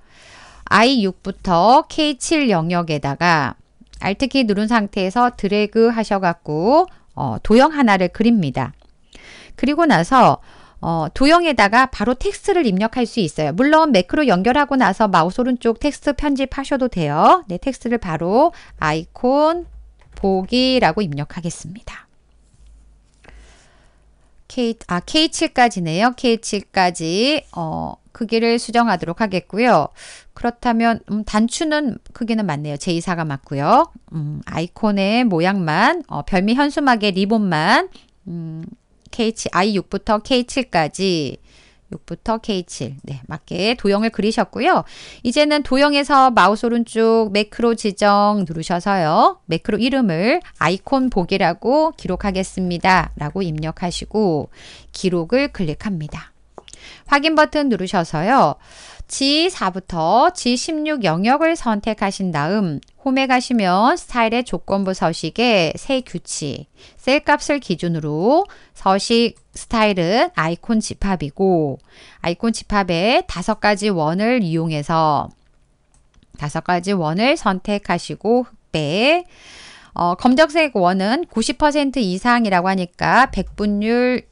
I6부터 K7 영역에다가 Alt키 누른 상태에서 드래그 하셔갖고, 어, 도형 하나를 그립니다. 그리고 나서 어, 도형에다가 바로 텍스트를 입력할 수 있어요. 물론 매크로 연결하고 나서 마우스 오른쪽 텍스트 편집하셔도 돼요. 네, 텍스트를 바로 아이콘 보기라고 입력하겠습니다. 아, K, 아, K7까지네요. K7까지 어, 크기를 수정하도록 하겠고요. 그렇다면 음, 단추는 크기는 맞네요. 제2가 맞고요. 음, 아이콘의 모양만 어, 별미 현수막의 리본만 음, K7, I6부터 K7까지 6부터 K7. 네, 맞게 도형을 그리셨고요. 이제는 도형에서 마우스 오른쪽 매크로 지정 누르셔서요. 매크로 이름을 아이콘 보기라고 기록하겠습니다. 라고 입력하시고 기록을 클릭합니다. 확인 버튼 누르셔서요. G4부터 G16 영역을 선택하신 다음 홈에 가시면 스타일의 조건부 서식의 새 규칙, 셀 값을 기준으로 서식 스타일은 아이콘 집합이고 아이콘 집합에 다섯 가지 원을 이용해서 다섯 가지 원을 선택하시고 흑백 어, 검정색 원은 90% 이상이라고 하니까 백분율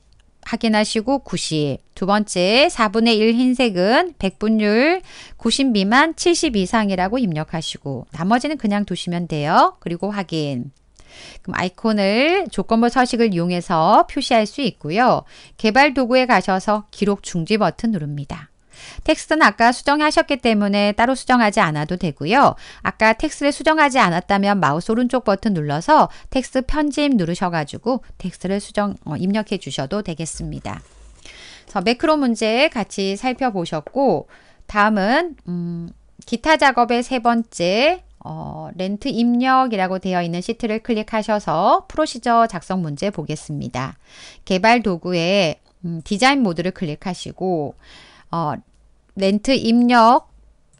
확인하시고 90. 두 번째 4분의 1 흰색은 백분율 90 미만 70 이상이라고 입력하시고 나머지는 그냥 두시면 돼요. 그리고 확인. 그럼 아이콘을 조건부 서식을 이용해서 표시할 수 있고요. 개발 도구에 가셔서 기록 중지 버튼 누릅니다. 텍스트는 아까 수정하셨기 때문에 따로 수정하지 않아도 되고요. 아까 텍스트를 수정하지 않았다면 마우스 오른쪽 버튼 눌러서 텍스트 편집 누르셔가지고 텍스트를 수정 어, 입력해 주셔도 되겠습니다. 그래서 매크로 문제 같이 살펴보셨고 다음은 음, 기타 작업의 세 번째 어, 렌트 입력이라고 되어 있는 시트를 클릭하셔서 프로시저 작성 문제 보겠습니다. 개발 도구에 음, 디자인 모드를 클릭하시고 어, 렌트 입력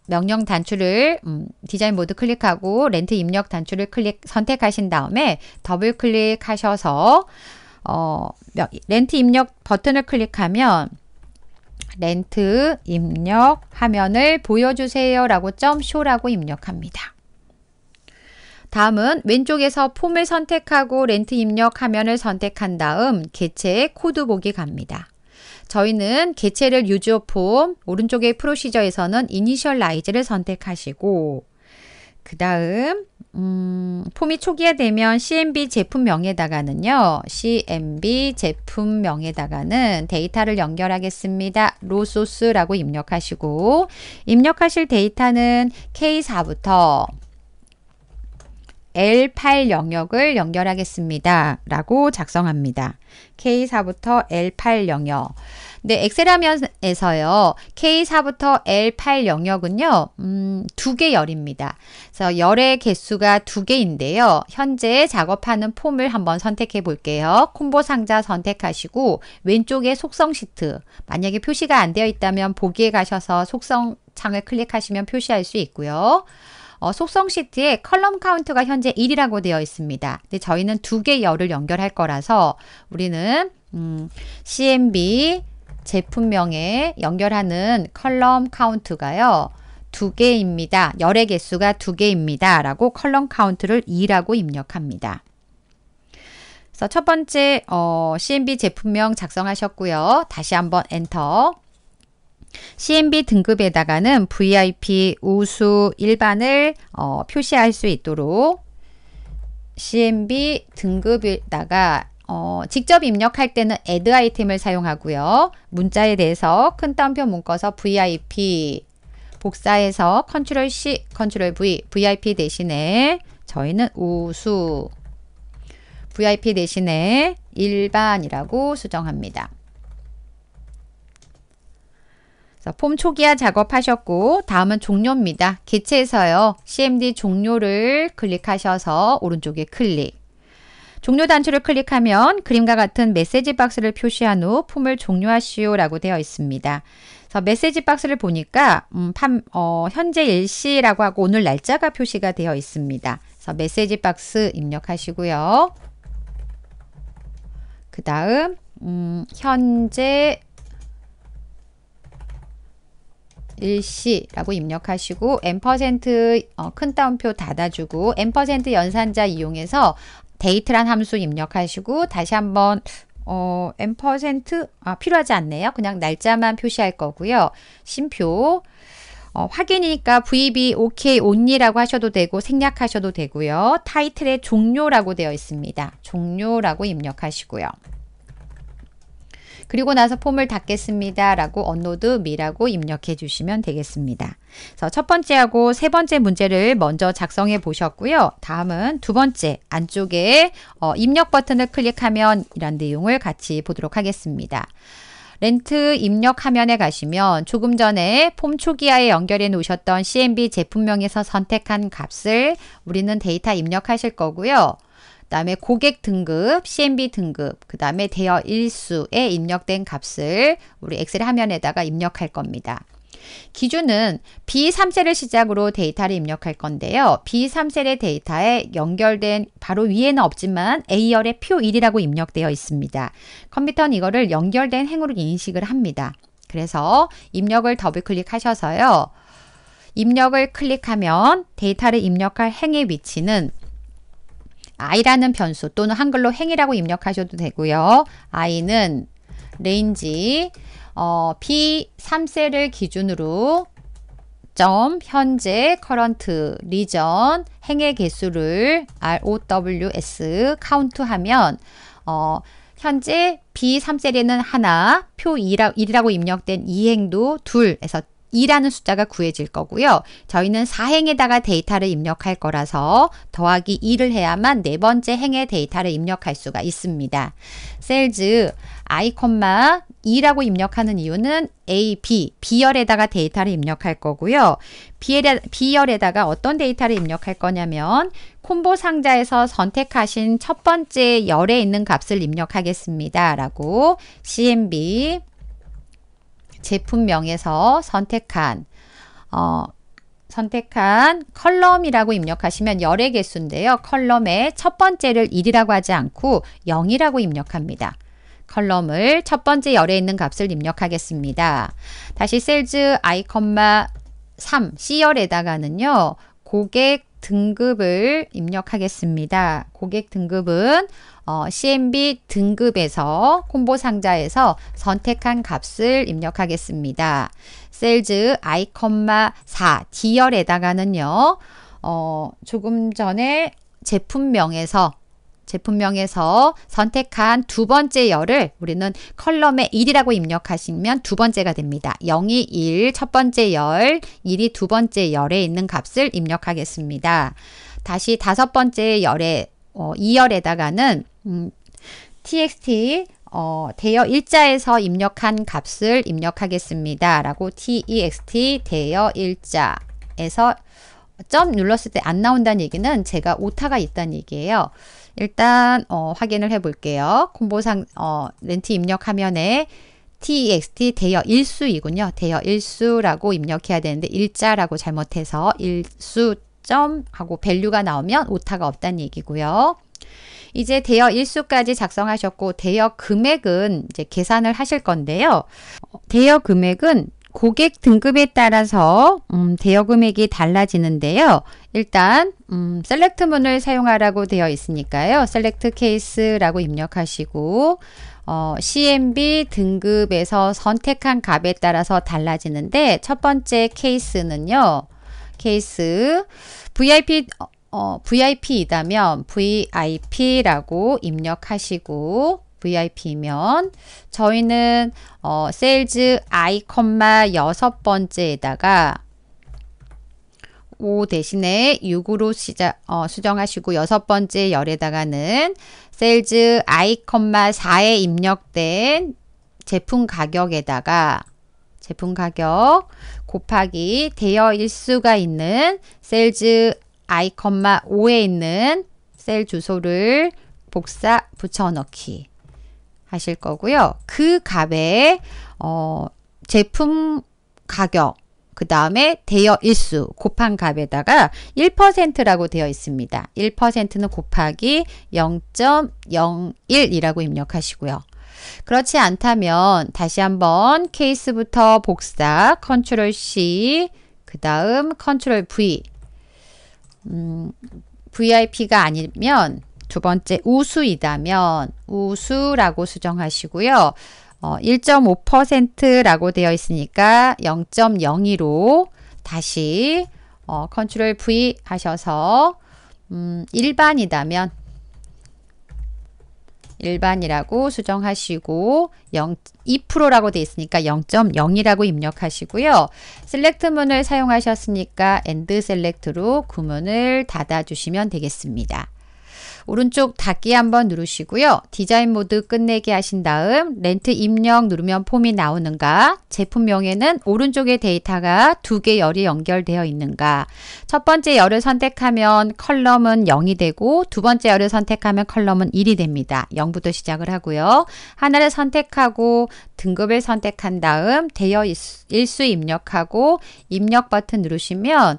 명령 단추를 음, 디자인 모드 클릭하고 렌트 입력 단추를 클릭 선택하신 다음에 더블 클릭하셔서 어, 렌트 입력 버튼을 클릭하면 렌트 입력 화면을 보여주세요 라고 점 쇼라고 입력합니다. 다음은 왼쪽에서 폼을 선택하고 렌트 입력 화면을 선택한 다음 개체 코드 보기 갑니다. 저희는 개체를 유지어 폼, 오른쪽의 프로시저에서는 이니셜라이즈를 선택하시고, 그 다음, 음, 폼이 초기화되면 CMB 제품명에다가는요, CMB 제품명에다가는 데이터를 연결하겠습니다. 로소스라고 입력하시고, 입력하실 데이터는 K4부터 L8 영역을 연결하겠습니다. 라고 작성합니다. K4부터 L8 영역. 근 엑셀 화면에서요. K4부터 L8 영역은요. 음, 두 개 열입니다. 그래서 열의 개수가 두 개인데요. 현재 작업하는 폼을 한번 선택해 볼게요. 콤보 상자 선택하시고 왼쪽에 속성 시트. 만약에 표시가 안 되어 있다면 보기에 가셔서 속성 창을 클릭하시면 표시할 수 있고요. 어, 속성시트에 컬럼 카운트가 현재 1이라고 되어 있습니다. 근데 저희는 두 개 열을 연결할 거라서 우리는 음, CMB 제품명에 연결하는 컬럼 카운트가요. 두 개입니다. 열의 개수가 두 개입니다. 라고 컬럼 카운트를 2라고 입력합니다. 그래서 첫 번째 어, CMB 제품명 작성하셨고요. 다시 한번 엔터 CMB 등급에다가는 VIP 우수 일반을 어, 표시할 수 있도록 CMB 등급에다가 어, 직접 입력할 때는 add 아이템을 사용하고요. 문자에 대해서 큰 따옴표 묶어서 VIP 복사해서 컨트롤 C, 컨트롤 V, VIP 대신에 저희는 우수, VIP 대신에 일반이라고 수정합니다. 폼 초기화 작업하셨고 다음은 종료입니다. 개체에서요. CMD 종료를 클릭하셔서 오른쪽에 클릭 종료 단추를 클릭하면 그림과 같은 메시지 박스를 표시한 후품을 종료하시오 라고 되어 있습니다. 그래서 메시지 박스를 보니까 음, 팜, 어, 현재 일시라고 하고 오늘 날짜가 표시가 되어 있습니다. 그래서 메시지 박스 입력하시고요. 그 다음 음, 현재 일시라고 입력하시고 n% 어, 큰 따옴표 닫아주고 n% 연산자 이용해서 데이트란 함수 입력하시고 다시 한번 어, n% 아, 필요하지 않네요. 그냥 날짜만 표시할 거고요. 심표 어, 확인이니까 VB OK only라고 하셔도 되고 생략하셔도 되고요. 타이틀에 종료라고 되어 있습니다. 종료라고 입력하시고요. 그리고 나서 폼을 닫겠습니다. 라고 언로드 미라고 입력해 주시면 되겠습니다. 그래서 첫 번째하고 세 번째 문제를 먼저 작성해 보셨고요. 다음은 두 번째 안쪽에 어, 입력 버튼을 클릭하면 이런 내용을 같이 보도록 하겠습니다. 렌트 입력 화면에 가시면 조금 전에 폼 초기화에 연결해 놓으셨던 CMB 제품명에서 선택한 값을 우리는 데이터 입력하실 거고요. 다음에 고객 등급, CMB 등급, 그 다음에 대여 일수에 입력된 값을 우리 엑셀 화면에다가 입력할 겁니다. 기준은 B3셀을 시작으로 데이터를 입력할 건데요. B3셀의 데이터에 연결된 바로 위에는 없지만 A열의 표 1이라고 입력되어 있습니다. 컴퓨터는 이거를 연결된 행으로 인식을 합니다. 그래서 입력을 더블 클릭하셔서요. 입력을 클릭하면 데이터를 입력할 행의 위치는 i라는 변수 또는 한글로 행이라고 입력하셔도 되고요. i는 레인지 어, B 3셀을 기준으로 점 현재 커런트 리전 행의 개수를 ROWS 카운트 하면 어, 현재 B3셀에는 하나, 표 1이라고 입력된 이 행도 둘에서 2라는 숫자가 구해질 거고요. 저희는 4행에다가 데이터를 입력할 거라서 더하기 2를 해야만 네 번째 행의 데이터를 입력할 수가 있습니다. 셀즈 i, 2라고 입력하는 이유는 A, B, B열에다가 데이터를 입력할 거고요. B열에다가 어떤 데이터를 입력할 거냐면 콤보 상자에서 선택하신 첫 번째 열에 있는 값을 입력하겠습니다. 라고 CMB 제품명에서 선택한 어, 선택한 컬럼이라고 입력하시면 열의 개수인데요. 컬럼의 첫 번째를 1이라고 하지 않고 0이라고 입력합니다. 컬럼을 첫 번째 열에 있는 값을 입력하겠습니다. 다시 셀즈 아이컴마 3 C열에다가는요. 고객 등급을 입력하겠습니다. 고객 등급은 어, CMB 등급에서 콤보 상자에서 선택한 값을 입력하겠습니다. 셀즈 아4 D열에 해당는요 어, 조금 전에 제품명에서 제품명에서 선택한 두 번째 열을 우리는 컬럼에 1이라고 입력하시면 두 번째가 됩니다. 0이 1, 첫 번째 열, 1이 두 번째 열에 있는 값을 입력하겠습니다. 다시 다섯 번째 열에 어, 2열에다가는 음, txt 어, 대여 일자에서 입력한 값을 입력하겠습니다. 라고 text e 대여 일자에서 점 눌렀을 때 안 나온다는 얘기는 제가 오타가 있다는 얘기예요. 일단 어, 확인을 해볼게요. 콤보상 어, 렌트 입력 화면에 text 대여 일수이군요. 대여 일수라고 입력해야 되는데 일자라고 잘못해서 일수 점 하고 밸류가 나오면 오타가 없다는 얘기고요. 이제 대여 일수까지 작성하셨고 대여 금액은 이제 계산을 하실 건데요. 어, 대여 금액은 고객 등급에 따라서 음, 대여 금액이 달라지는데요. 일단 음, 셀렉트문을 사용하라고 되어 있으니까요. 셀렉트 케이스라고 입력하시고 어, CMB 등급에서 선택한 값에 따라서 달라지는데 첫 번째 케이스는요. 케이스 VIP 어, VIP이다면 VIP라고 입력하시고 VIP면 저희는 어, 세일즈 i, 여섯 번째에다가 5 대신에 6으로 시작, 어, 수정하시고 여섯 번째 열에다가는 세일즈 i, 4에 입력된 제품 가격에다가 제품 가격 곱하기 대여 일수가 있는 셀즈 아이컴마 5에 있는 셀 주소를 복사 붙여넣기 하실 거고요. 그 값에 어, 제품 가격 그 다음에 대여 일수 곱한 값에다가 1%라고 되어 있습니다. 1%는 곱하기 0.01이라고 입력하시고요. 그렇지 않다면 다시 한번 케이스부터 복사 컨트롤 C 그 다음 컨트롤 V 음, VIP가 아니면 두 번째 우수이다면 우수라고 수정하시고요. 어, 1.5%라고 되어 있으니까 0.02로 다시 어, 컨트롤 V 하셔서 음, 일반이다면 일반이라고 수정하시고 0, 2%라고 되어 있으니까 0.0이라고 입력하시고요. 셀렉트 문을 사용하셨으니까 엔드 셀렉트로 구문을 닫아주시면 되겠습니다. 오른쪽 닫기 한번 누르시고요. 디자인 모드 끝내기 하신 다음 렌트 입력 누르면 폼이 나오는가 제품명에는 오른쪽에 데이터가 두 개 열이 연결되어 있는가 첫 번째 열을 선택하면 컬럼은 0이 되고 두 번째 열을 선택하면 컬럼은 1이 됩니다. 0부터 시작을 하고요. 하나를 선택하고 등급을 선택한 다음 대여 일수 입력하고 입력 버튼 누르시면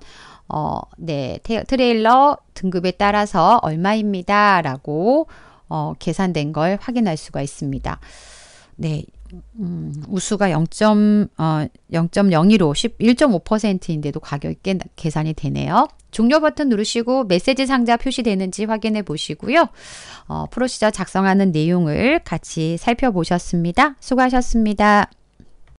어, 네, 트레일러 등급에 따라서 얼마입니다. 라고 어, 계산된 걸 확인할 수가 있습니다. 네. 음, 우수가 0. 0.01로 11.5%인데도 가격이 꽤 계산이 되네요. 종료 버튼 누르시고 메시지 상자 표시되는지 확인해 보시고요. 어, 프로시저 작성하는 내용을 같이 살펴보셨습니다. 수고하셨습니다.